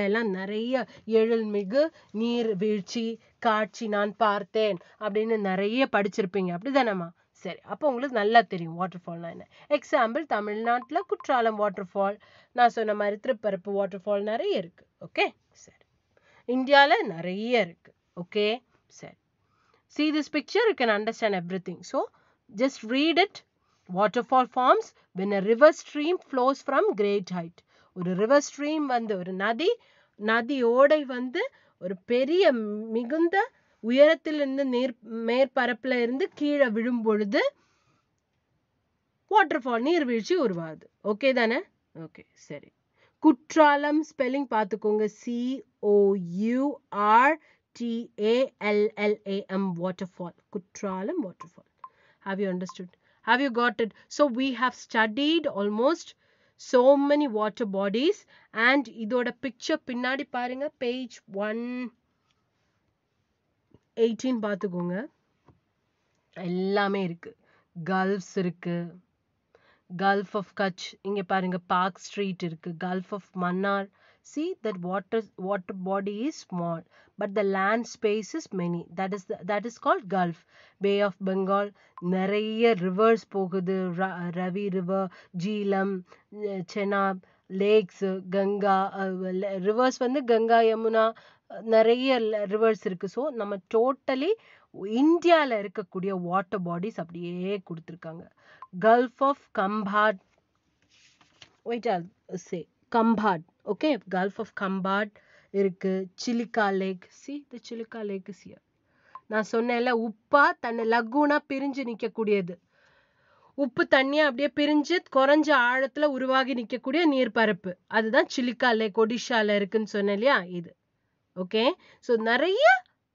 A: எல்லாம் நிறைய எழில்மிகு நீர் வீழ்ச்சி காட்சி நான் பார்த்தேன் அப்படின்னு நிறைய படிச்சிருப்பீங்க அப்படி தானேம்மா சரி அப்போ உங்களுக்கு நல்லா தெரியும் வாட்டர் ஃபால்னா என்ன எக்ஸாம்பிள் தமிழ்நாட்டில் குற்றாலம் வாட்டர் ஃபால் நான் சொன்ன மாதிரி திருப்பரப்பு வாட்டர் ஃபால் நிறைய இருக்குது ஓகே சரி இந்தியாவில் நிறைய இருக்குது ஓகே சரி this picture you can understand everything so Just read it. waterfall forms when a river stream flows from great height ஒரு ரிவர் ஸ்ட்ரீம் வந்து ஒரு நதி நதி ஓடை வந்து ஒரு பெரிய மிகுந்த உயரத்தில் இருந்து நீர் மேற்பரப்புல இருந்து கீழே விழும் பொழுது வாட்டர்ஃபால் நீர்வீழ்ச்சி உருவாது ஓகே தானே ஓகே சரி குற்றாலம் ஸ்பெல்லிங் பார்த்துக்கோங்க C O U R T A L L A M waterfall Courtallam waterfall Have you understood? Have you got it? So we have studied almost so many water bodies and இதோட பிக்சர் பின்னாடி பாருங்க பேஜ் ஒன் எயிட்டீன் பார்த்துக்கோங்க எல்லாமே இருக்கு கல்ஃப்ஸ் இருக்கு கல்ஃப் ஆஃப் கட்ச் இங்கே பாருங்க பார்க் ஸ்ட்ரீட் இருக்கு gulf of Mannar see that water water body is small but the land space is many that is the, that is called gulf bay of Bengal நிறைய rivers போகுது Ravi river Jhelum Chenab lakes Ganga rivers வந்து கங்கா யமுனா நிறைய rivers இருக்குது so நம்ம totally இந்தியாவில் இருக்கக்கூடிய water bodies அப்படியே கொடுத்துருக்காங்க gulf of Khambhat what all say Khambhat okay gulf of Khambhat இருக்கு Chilika lake see the Chilika lake is here நான் சொன்னேன்ல உப்பா தன்னை லகுனா பிரிஞ்சு நிற்கக்கூடியது உப்பு தண்ணியை அப்படியே பிரிஞ்சு குறைஞ்ச ஆழத்தில் உருவாகி நிற்கக்கூடிய பரப்பு அதுதான் சிலிக்கா லேக் ஒடிஷாவில் இருக்குன்னு சொன்னேன் இல்லையா இது ஓகே ஸோ நிறைய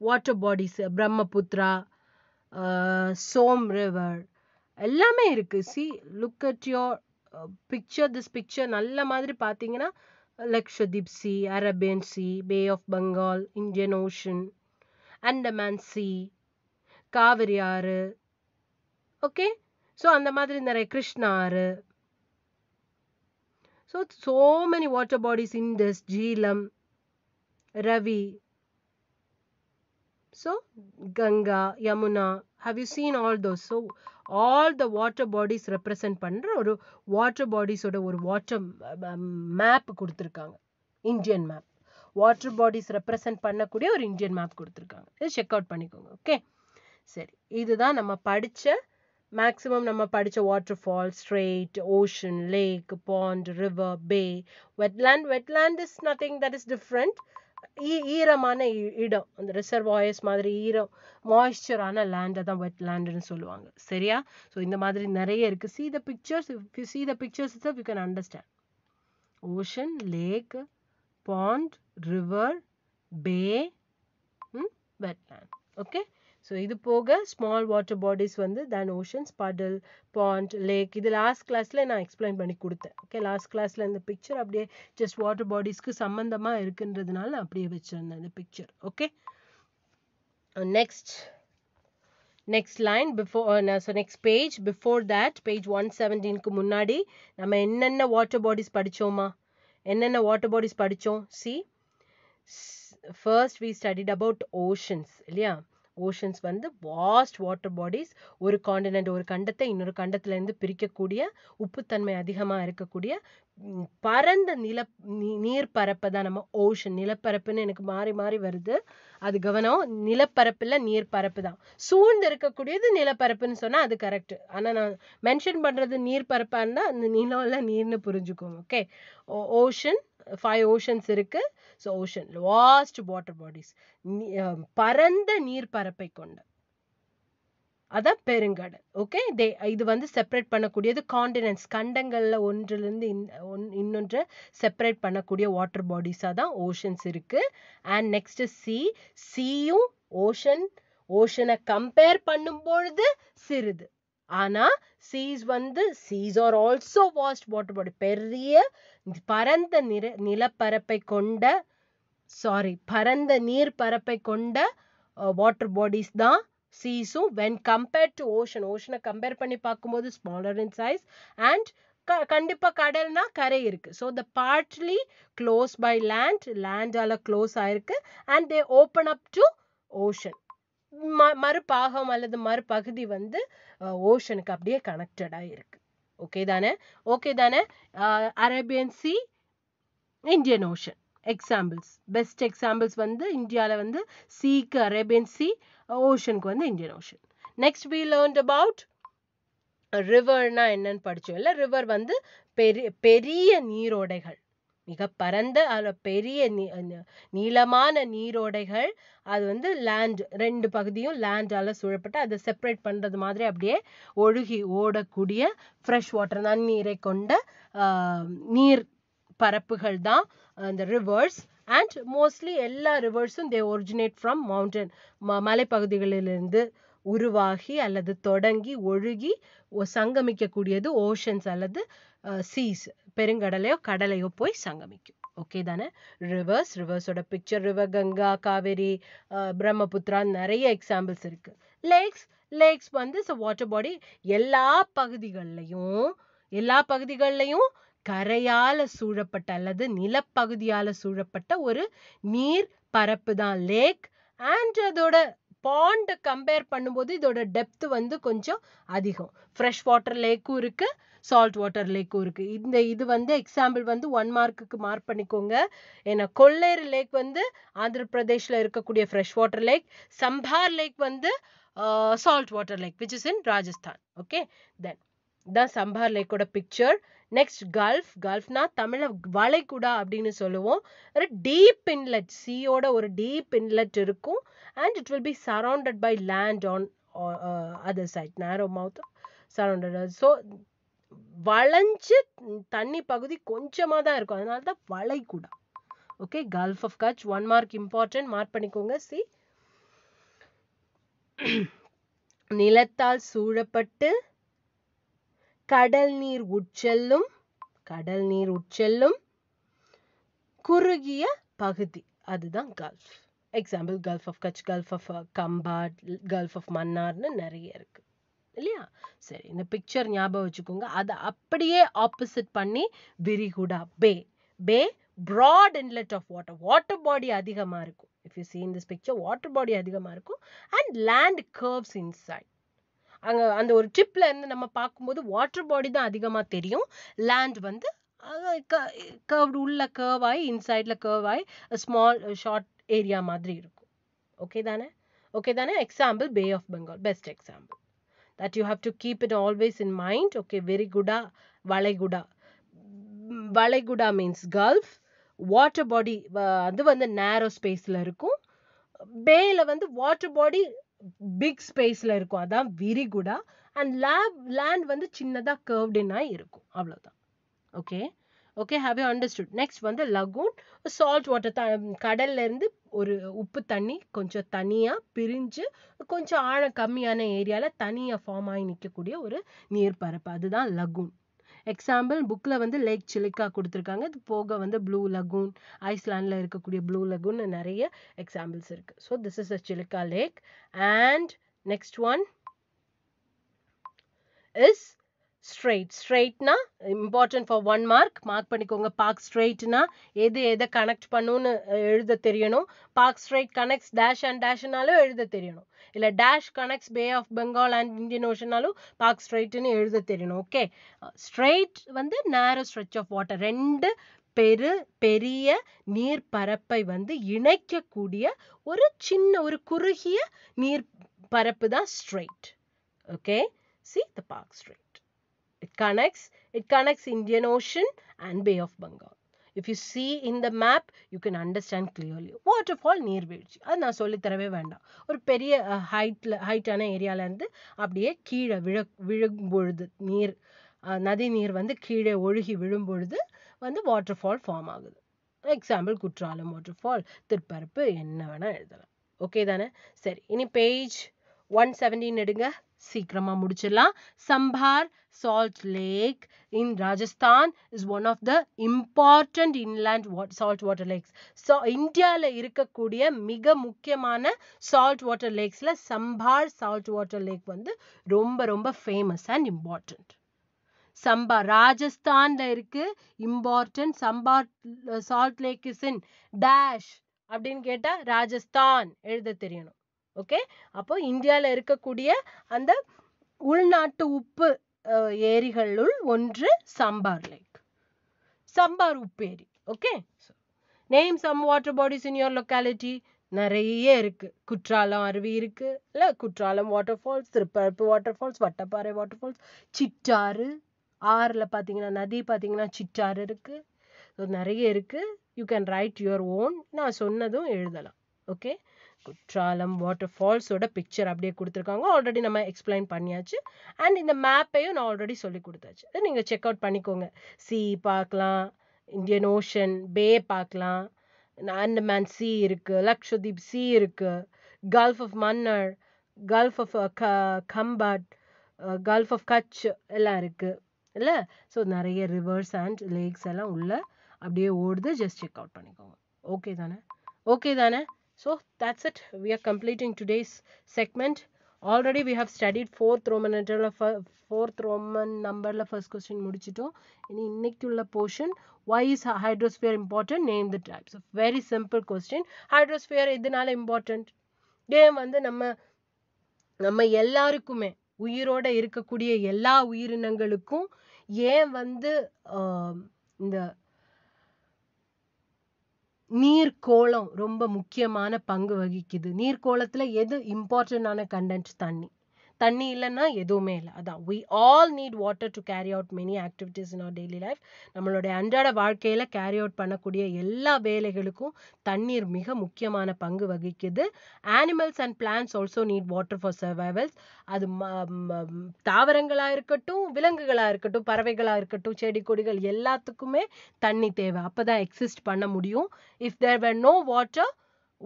A: water bodies Brahmaputra Son river எல்லாமே இருக்குது see look at your picture this picture நல்ல மாதிரி பார்த்தீங்கன்னா Lakshadweep Sea, Arabian Sea, Bay of Bengal, Indian Ocean, Andaman Sea, Kaveri Aru. Okay? So, and the Nare Krishna Aru. So, so many water bodies in this Jhelum, Ravi. So, Ganga, Yamuna. Have you seen all those? So, all the water bodies represent பண்ணுற ஒரு water பாடிஸோட ஒரு water map கொடுத்துருக்காங்க Indian map water bodies represent பண்ணக்கூடிய ஒரு Indian map கொடுத்துருக்காங்க இது check out பண்ணிக்கோங்க ஓகே சரி இதுதான் நம்ம படித்த மேக்ஸிமம் நம்ம படித்த waterfall strait ocean lake pond river bay wetland wetland is nothing that is different ஈ ஈரமான இடம் அந்த ரிசர்வாயர்ஸ் மாதிரி ஈரம் மாய்ஸ்சரான லேண்டை தான் வெட் லேண்டுன்னு சொல்லுவாங்க சரியா ஸோ இந்த மாதிரி நிறைய இருக்குது see the pictures if you see the pictures it's you can understand ocean lake pond river bay wetland okay so இது போக ஸ்மால் வாட்டர் பாடிஸ் வந்து then oceans puddle pond lake இது லாஸ்ட் கிளாஸில் நான் எக்ஸ்பிளைன் பண்ணி கொடுத்தேன் ஓகே லாஸ்ட் கிளாஸில் இந்த பிக்சர் அப்படியே ஜஸ்ட் வாட்டர் பாடிஸ்க்கு சம்மந்தமாக இருக்குன்றதுனால அப்படியே வச்சுருந்தேன் இந்த picture okay next next line before so next page before that page one செவன்டீனுக்கு முன்னாடி நம்ம என்னென்ன வாட்டர் பாடிஸ் படித்தோமா என்னென்ன வாட்டர் பாடிஸ் படித்தோம் see first we studied about oceans இல்லையா ஓஷன்ஸ் வந்து வாஸ்ட் வாட்டர் பாடிஸ் ஒரு காண்டினென்ட் ஒரு கண்டத்தை இன்னொரு இருந்து பிரிக்கக்கூடிய உப்புத்தன்மை அதிகமாக இருக்கக்கூடிய பரந்த நில நீர் பரப்பு தான் நம்ம ஓஷன் நிலப்பரப்புன்னு எனக்கு மாறி மாறி வருது அது கவனம் நிலப்பரப்பில் பரப்பு தான் சூழ்ந்து இருக்கக்கூடியது நிலப்பரப்புன்னு சொன்னால் அது கரெக்ட் ஆனால் நான் மென்ஷன் பண்ணுறது பரப்பாக இருந்தால் அந்த நிலம் நீர்னு புரிஞ்சுக்கோங்க ஓகே ஓஷன் ஃபைவ் ஓஷன்ஸ் இருக்கு so ocean last water bodies பரந்த நீர் பரப்பை கொண்ட அதான் பெருங்கடல் ஓகே தே இது வந்து செப்பரேட் பண்ணக்கூடியது காண்டினன்ஸ் கண்டங்களில் ஒன்றிலிருந்து இன் இன்னொன்று இன்னொன்றை செப்பரேட் பண்ணக்கூடிய வாட்டர் பாடிஸாக தான் ஓஷன்ஸ் இருக்குது அண்ட் நெக்ஸ்ட்டு சி சியும் ஓஷன் ஓஷனை கம்பேர் பண்ணும்பொழுது சிறிது ஆனால் சீஸ் வந்து seas are also vast water body பெரிய பரந்த நிற நிலப்பரப்பை கொண்ட சாரி பரந்த நீர் பரப்பை கொண்ட வாட்டர் பாடிஸ் தான் சீஸும் வென் கம்பேர்ட் டு ஓஷன் ஓஷனை கம்பேர் பண்ணி பார்க்கும்போது ஸ்மாலர் இன் சைஸ் அண்ட் க கண்டிப்பாக கடல்னா கரை இருக்குது so the partly close by land லேண்டால் க்ளோஸ் ஆயிருக்கு and they open up to ocean ம மறுபாகம் அல்லது மறுபகுதி வந்து ஓஷனுக்கு அப்படியே கனெக்டடாக இருக்கு ஓகே தானே ஓகே தானே Arabian Sea Indian Ocean examples best examples வந்து இந்தியாவில் வந்து சீக்கு அரேபியன் சி ஓஷனுக்கு வந்து Indian Ocean next we learned about ரிவர்னா என்னன்னு படித்தோம் இல்லை ரிவர் வந்து பெரிய பெரிய நீரோடைகள் மிக பரந்த பெரிய நீளமான நீரோடைகள் அது வந்து லேண்ட் ரெண்டு பகுதியும் லேண்டால் சூழப்பட்டு அதை செப்பரேட் பண்ணுறது மாதிரி அப்படியே ஒழுகி ஓடக்கூடிய ஃப்ரெஷ் வாட்டர் நன்னீரை கொண்ட நீர் பரப்புகள் தான் அந்த ரிவர்ஸ் அண்ட் மோஸ்ட்லி எல்லா ரிவர்ஸும் தே ஒரிஜினேட் ஃப்ரம் மவுண்டன் ம மலைப்பகுதிகளிலிருந்து உருவாகி அல்லது தொடங்கி ஒழுகி சங்கமிக்கக்கூடியது ஓஷன்ஸ் அல்லது சீஸ் பெருங்கடலையோ கடலையோ போய் சங்கமிக்கும் ஓகே தானே ரிவர்ஸ் ரிவர்ஸோட பிக்சர் ரிவர் கங்கா காவேரி பிரம்மபுத்ரா நிறைய எக்ஸாம்பிள்ஸ் இருக்கு லேக்ஸ் லேக்ஸ் வந்து வாட்டர் பாடி எல்லா பகுதிகள்லையும் எல்லா பகுதிகள்லையும் கரையால் சூழப்பட்ட அல்லது நிலப்பகுதியால் சூழப்பட்ட ஒரு நீர் பரப்பு தான் லேக் அண்ட் அதோட பாண்டை கம்பேர் பண்ணும்போது இதோட டெப்த்து வந்து கொஞ்சம் அதிகம் ஃப்ரெஷ் வாட்டர் லேக்கும் இருக்கு சால்ட் வாட்டர் லேக்கும் இருக்கு இந்த இது வந்து எக்ஸாம்பிள் வந்து ஒன் மார்க்குக்கு மார்க் பண்ணிக்கோங்க ஏன்னா கொள்ளேறு லேக் வந்து ஆந்திர பிரதேஷ்ல இருக்கக்கூடிய fresh water lake Sambhar lake வந்து salt water lake which is in Rajasthan okay then தான் சம்பார் லேக்கோட பிக்சர் நெக்ஸ்ட் கல்ஃப் கல்ஃப்னா தமிழை வளைகுடா அப்படின்னு சொல்லுவோம் ஒரு டீப் இன்லெட் சீயோட ஒரு டீப் இன்லெட் இருக்கும் and it will be surrounded by land on other side narrow mouth surrounded so வளைஞ்சு தண்ணி பகுதி கொஞ்சமாக தான் இருக்கும் அதனால தான் வளைகுடா okay gulf of Kutch one mark important mark பண்ணிக்கோங்க சி [clears throat] நிலத்தால் சூழப்பட்டு கடல் நீர் உட்செல்லும் கடல் நீர் உட்செல்லும் குறுகிய பகுதி அதுதான் gulf example gulf of Kutch gulf of Khambhat gulf of மன்னார்னு நிறைய இருக்குது இல்லையா சரி இந்த பிக்சர் ஞாபகம் வச்சுக்கோங்க அதை அப்படியே ஆப்போசிட் பண்ணி விரிகுடா bay bay broad inlet of water water body அதிகமாக இருக்கும் if you seen this picture water body அதிகமாக இருக்கும் அண்ட் லேண்ட் கர்வ்ஸ் இன்சைட் அங்கே அந்த ஒரு ட்ரிப்பில் இருந்து நம்ம பார்க்கும்போது வாட்டர் பாடி தான் அதிகமாக தெரியும் லேண்ட் வந்து கர்வ்டு உள்ள கர்வ் ஆகி இன்சைடில் கர்வ் ஆகி ஸ்மால் ஷார்ட் ஏரியா மாதிரி இருக்கும் ஓகே தானே ஓகே தானே example bay of Bengal best example that you you to keep keep always in mind okay very குடா வளைகுடா வளைகுடா மீன்ஸ் கல்ஃப் வாட்டர் பாடி அது வந்து நேரோ ஸ்பேஸில் இருக்கும் பேயில் வந்து வாட்டர் பாடி பிக் ஸ்பேஸில் இருக்கும் அதான் விரிகுடா அண்ட் லேப் லேண்ட் வந்து சின்னதாக கர்வ்டுனா இருக்கும் அவ்வளோதான் okay okay have you understood next வந்து லகூன் சால்ட் வாட்டர் த கடல்லேருந்து ஒரு உப்பு தண்ணி கொஞ்சம் தனியாக பிரிஞ்சு கொஞ்சம் ஆழம் கம்மியான ஏரியாவில் தனியாக ஃபார்ம் ஆகி நிற்கக்கூடிய ஒரு நீர்பரப்பு அதுதான் லகூன் எக்ஸாம்பிள் புக்கில் வந்து லேக் சிலிக்கா கொடுத்துருக்காங்க இது போக வந்து ப்ளூ லகூன் ஐஸ்லாண்டில் இருக்கக்கூடிய ப்ளூ லகூன் நிறைய எக்ஸாம்பிள்ஸ் இருக்கு so this is a Chilika lake and next one is strait ஸ்ட்ரெயிட்னா important for one mark mark பண்ணிக்கோங்க பார்க் ஸ்ட்ரெயிட்னா எது எதை கனெக்ட் பண்ணும்னு எழுத தெரியணும் Palk strait connects dash and டேஷ்னாலும் எழுத தெரியணும் இல்லை dash connects bay of Bengal and Indian ஓஷனாலும் பார்க் ஸ்ட்ரெயிட்னு எழுத தெரியணும் ஓகே ஸ்ட்ரெயிட் வந்து நேரோ ஸ்ட்ரெச் ஆஃப் வாட்டர் ரெண்டு பெரு பெரிய நீர் பரப்பை வந்து இணைக்கக்கூடிய ஒரு சின்ன ஒரு குறுகிய நீர் பரப்பு தான் strait okay see the Palk strait It connects, it connects Indian Ocean and Bay of Bengal. If you see இந்த map you can understand clearly waterfall நீர்வீழ்ச்சி அது நான் சொல்லித்தரவே வேண்டாம் ஒரு பெரிய ஹைட்டில் ஹைட்டான ஏரியாவிலேருந்து அப்படியே கீழே விழ விழும் பொழுது நீர் நதி நீர் வந்து கீழே ஒழுகி விழும் பொழுது வந்து வாட்டர் ஃபால் ஃபார்ம் ஆகுது example Courtallam waterfall Thirparappu என்ன வேணால் எழுதலாம் ஓகே தானே சரி இனி பேஜ் ஒன் செவன்டீன் எடுங்க சீக்கிரமா முடிச்சிடலாம் Sambhar salt lake in Rajasthan is one of the important inland salt water lakes so இந்தியாவில் இருக்கக்கூடிய மிக முக்கியமான சால்ட் வாட்டர் லேக்ஸில் சம்பார் சால்ட் வாட்டர் லேக் வந்து ரொம்ப ரொம்ப ஃபேமஸ் அண்ட் இம்பார்ட்டண்ட் சம்பா ராஜஸ்தான்ல இருக்கு important Sambhar salt lake is in dash அப்படின்னு கேட்டா ராஜஸ்தான் எழுத தெரியணும் ஓகே அப்போ இந்தியாவில் இருக்கக்கூடிய அந்த உள்நாட்டு உப்பு ஏரிகளுள் ஒன்று சம்பார் லேக் சம்பார் உப்பு ஏரி okay name some water bodies in your locality நிறைய இருக்கு குற்றாலம் அருவி இருக்கு இல்லை Courtallam waterfalls Thirparappu waterfalls Vattaparai waterfalls Chittar ஆறில் பார்த்தீங்கன்னா நதி பார்த்தீங்கன்னா சிற்றாறு இருக்கு நிறைய இருக்கு you can write your own நான் சொன்னதும் எழுதலாம் ஓகே குற்றாலம் வாட்டர் ஃபால்ஸோட பிக்சர் அப்படியே கொடுத்துருக்காங்க ஆல்ரெடி நம்ம எக்ஸ்பிளைன் பண்ணியாச்சு அண்ட் இந்த மேப்பையும் நான் ஆல்ரெடி சொல்லி கொடுத்தாச்சு நீங்கள் செக் அவுட் பண்ணிக்கோங்க சி பார்க்கலாம் இந்தியன் ஓஷன் பே பார்க்கலாம் அண்டமான் சி இருக்குது லக்ஷதீப் சி இருக்குது gulf of Mannar gulf of க கம்பாட் கல்ஃப் ஆஃப் கட்ச் எல்லாம் இருக்குது இல்லை ஸோ நிறைய ரிவர்ஸ் அண்ட் லேக்ஸ் எல்லாம் உள்ள அப்படியே ஓடுது ஜஸ்ட் செக் அவுட் பண்ணிக்கோங்க ஓகே தானே ஓகே தானே So that's it. We are completing today's segment. Already we have studied fourth Roman நெட்டரில் ஃபோர்த் ரோமன் நம்பரில் ஃபர்ஸ்ட் கொஸ்டின் முடிச்சிட்டோம் இனி இன்னைக்கு உள்ள portion why is hydrosphere important name the types very simple question hydrosphere இதனால important ஏன் வந்து நம்ம நம்ம எல்லாருக்குமே உயிரோட இருக்கக்கூடிய எல்லா உயிரினங்களுக்கும் ஏன் வந்து இந்த நீர்க்கோளம் ரொம்ப முக்கியமான பங்கு வகிக்குது நீர்க்கோளத்தில் எது ஆன கண்டென்ட் தண்ணி தண்ணி இல்லைன்னா எதுவுமே இல்லை அதான் we all need water to carry out many activities in our daily life நம்மளுடைய அன்றாட வாழ்க்கையில் கேரி அவுட் பண்ணக்கூடிய எல்லா வேலைகளுக்கும் தண்ணீர் மிக முக்கியமான பங்கு வகிக்குது animals and plants also need water for survivals அது தாவரங்களாக இருக்கட்டும் விலங்குகளாக இருக்கட்டும் பறவைகளாக இருக்கட்டும் செடி கொடிகள் எல்லாத்துக்குமே தண்ணி தேவை அப்போ தான் எக்ஸிஸ்ட் பண்ண முடியும் if there were no water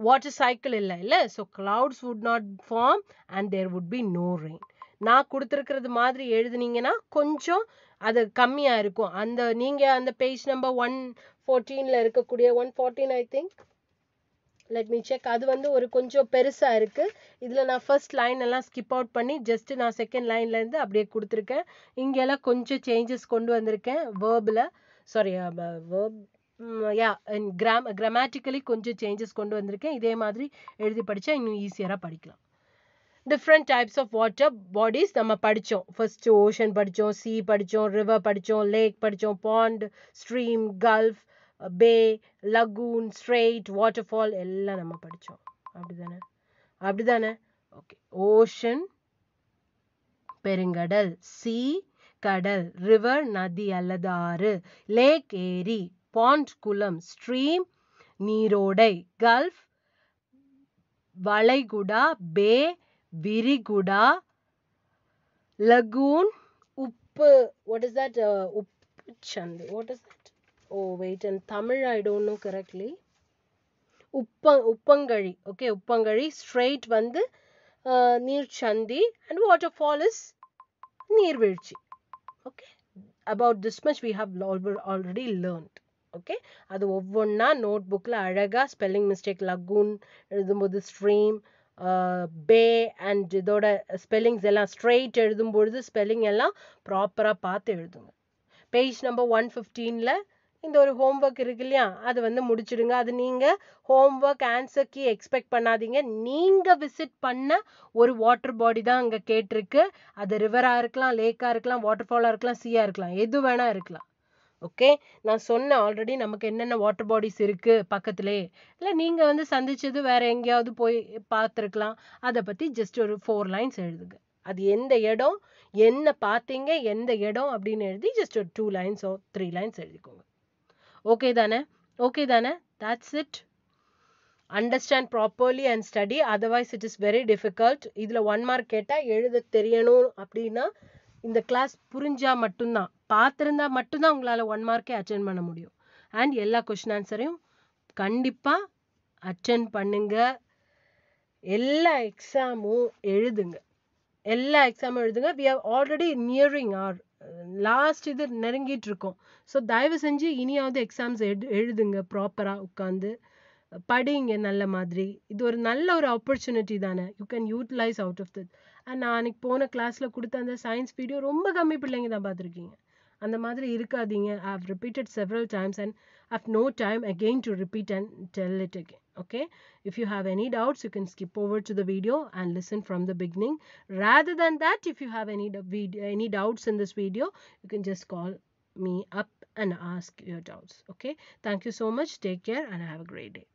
A: water cycle இல்லை இல்லை so clouds would not form and there would be no rain நான் கொடுத்துருக்கிறது மாதிரி எழுதுனீங்கன்னா கொஞ்சம் அது கம்மியாக இருக்கும் அந்த நீங்கள் அந்த பேஜ் நம்பர் ஒன் ஃபோர்டீனில் இருக்கக்கூடிய one fourteen I think let me check அது வந்து ஒரு கொஞ்சம் பெருசாக இருக்குது இதில் நான் ஃபர்ஸ்ட் லைன் எல்லாம் ஸ்கிப் அவுட் பண்ணி ஜஸ்ட்டு நான் செகண்ட் லைன்லேருந்து அப்படியே கொடுத்துருக்கேன் இங்கெல்லாம் கொஞ்சம் சேஞ்சஸ் கொண்டு வந்திருக்கேன் வேர்பில் சாரி வேர்ப் யா அண்ட் கிராம கிராமட்டிக்கலி கொஞ்சம் சேஞ்சஸ் கொண்டு வந்திருக்கேன் இதே மாதிரி எழுதி படித்தா இன்னும் ஈஸியராக படிக்கலாம் different types of water bodies நம்ம படித்தோம் ஃபஸ்ட்டு ஓஷன் படித்தோம் சீ படித்தோம் ரிவர் படித்தோம் லேக் படித்தோம் pond stream gulf bay lagoon strait waterfall எல்லாம் நம்ம படித்தோம் அப்படி தானே அப்படி தானே ஓகே ஓஷன் பெருங்கடல் சீ கடல் ரிவர் நதி அல்லது ஆறு லேக் ஏரி pond Stream, stream Gulf, gulf Guda, Bay, Viriguda, Lagoon, Up, what is that uh, uppchand what is that oh wait in tamil i don't know correctly uppang uppangari okay uppangari straight Near Chandi. Uh, and waterfall is near Virchi. okay about this much we have already learned okay அது ஒவ்வொன்றா note புக்ல அழகாக spelling mistake எழுதும் எழுதும்போது stream bay and இதோட spellings எல்லாம் strait எழுதும்பொழுது spelling எல்லாம் ப்ராப்பராக பார்த்து எழுதுங்க பேஜ் நம்பர் ஒன் ஃபிஃப்டீனில் இந்த ஒரு ஹோம்ஒர்க் இருக்கு இல்லையா அது வந்து முடிச்சிடுங்க அது நீங்கள் ஹோம்ஒர்க் ஆன்சர் கீ எக்ஸ்பெக்ட் பண்ணாதீங்க நீங்கள் விசிட் பண்ண ஒரு வாட்டர் பாடி தான் அங்கே கேட்டிருக்கு அது ரிவராக இருக்கலாம் லேக்காக இருக்கலாம் வாட்டர் ஃபாலாக இருக்கலாம் சீயாக இருக்கலாம் எது வேணால் இருக்கலாம் ஓகே நான் சொன்ன ஆல்ரெடி நமக்கு என்னென்ன வாட்டர் பாடிஸ் இருக்குது பக்கத்திலே இல்லை நீங்கள் வந்து சந்தித்தது வேறு எங்கேயாவது போய் பார்த்துருக்கலாம் அதை பற்றி ஜஸ்ட் ஒரு ஃபோர் லைன்ஸ் எழுதுங்க அது எந்த இடம் என்ன பார்த்தீங்க எந்த இடம் அப்படின்னு எழுதி ஜஸ்ட் ஒரு டூ லைன்ஸோ த்ரீ லைன்ஸ் எழுதிக்கோங்க ஓகே தானே ஓகே தானே that's it understand properly and study otherwise it is very difficult இதில் ஒன் மார்க் கேட்டால் எழுத தெரியணும் அப்படின்னா இந்த கிளாஸ் புரிஞ்சா மட்டும்தான் பார்த்துருந்தா மட்டும்தான் உங்களால் ஒன் மார்க்கே அட்டன் பண்ண முடியும் அண்ட் எல்லா கொஷின் ஆன்சரையும் கண்டிப்பாக அட்டன் பண்ணுங்க எல்லா எக்ஸாமும் எழுதுங்க எல்லா எக்ஸாமும் எழுதுங்க we are already nearing our last இது நெருங்கிட்டு இருக்கோம் ஸோ தயவு செஞ்சு இனியாவது எக்ஸாம்ஸ் எடு எழுதுங்க ப்ராப்பராக உட்காந்து படிங்க நல்ல மாதிரி இது ஒரு நல்ல ஒரு ஆப்பர்ச்சுனிட்டி தானே you can utilise out of it and நான் அன்றைக்கி போன கிளாஸில் கொடுத்த அந்த சயின்ஸ் வீடியோ ரொம்ப கம்மி பிள்ளைங்க தான் பார்த்துருக்கீங்க அந்த மாதிரி இருக்காதீங்க I have repeated several times and have no time again to repeat and tell it again okay if you have any doubts you can skip over to the video and listen from the beginning rather than that if you have any doubts in this video you can just call me up and ask your doubts okay thank you so much take care and have a great day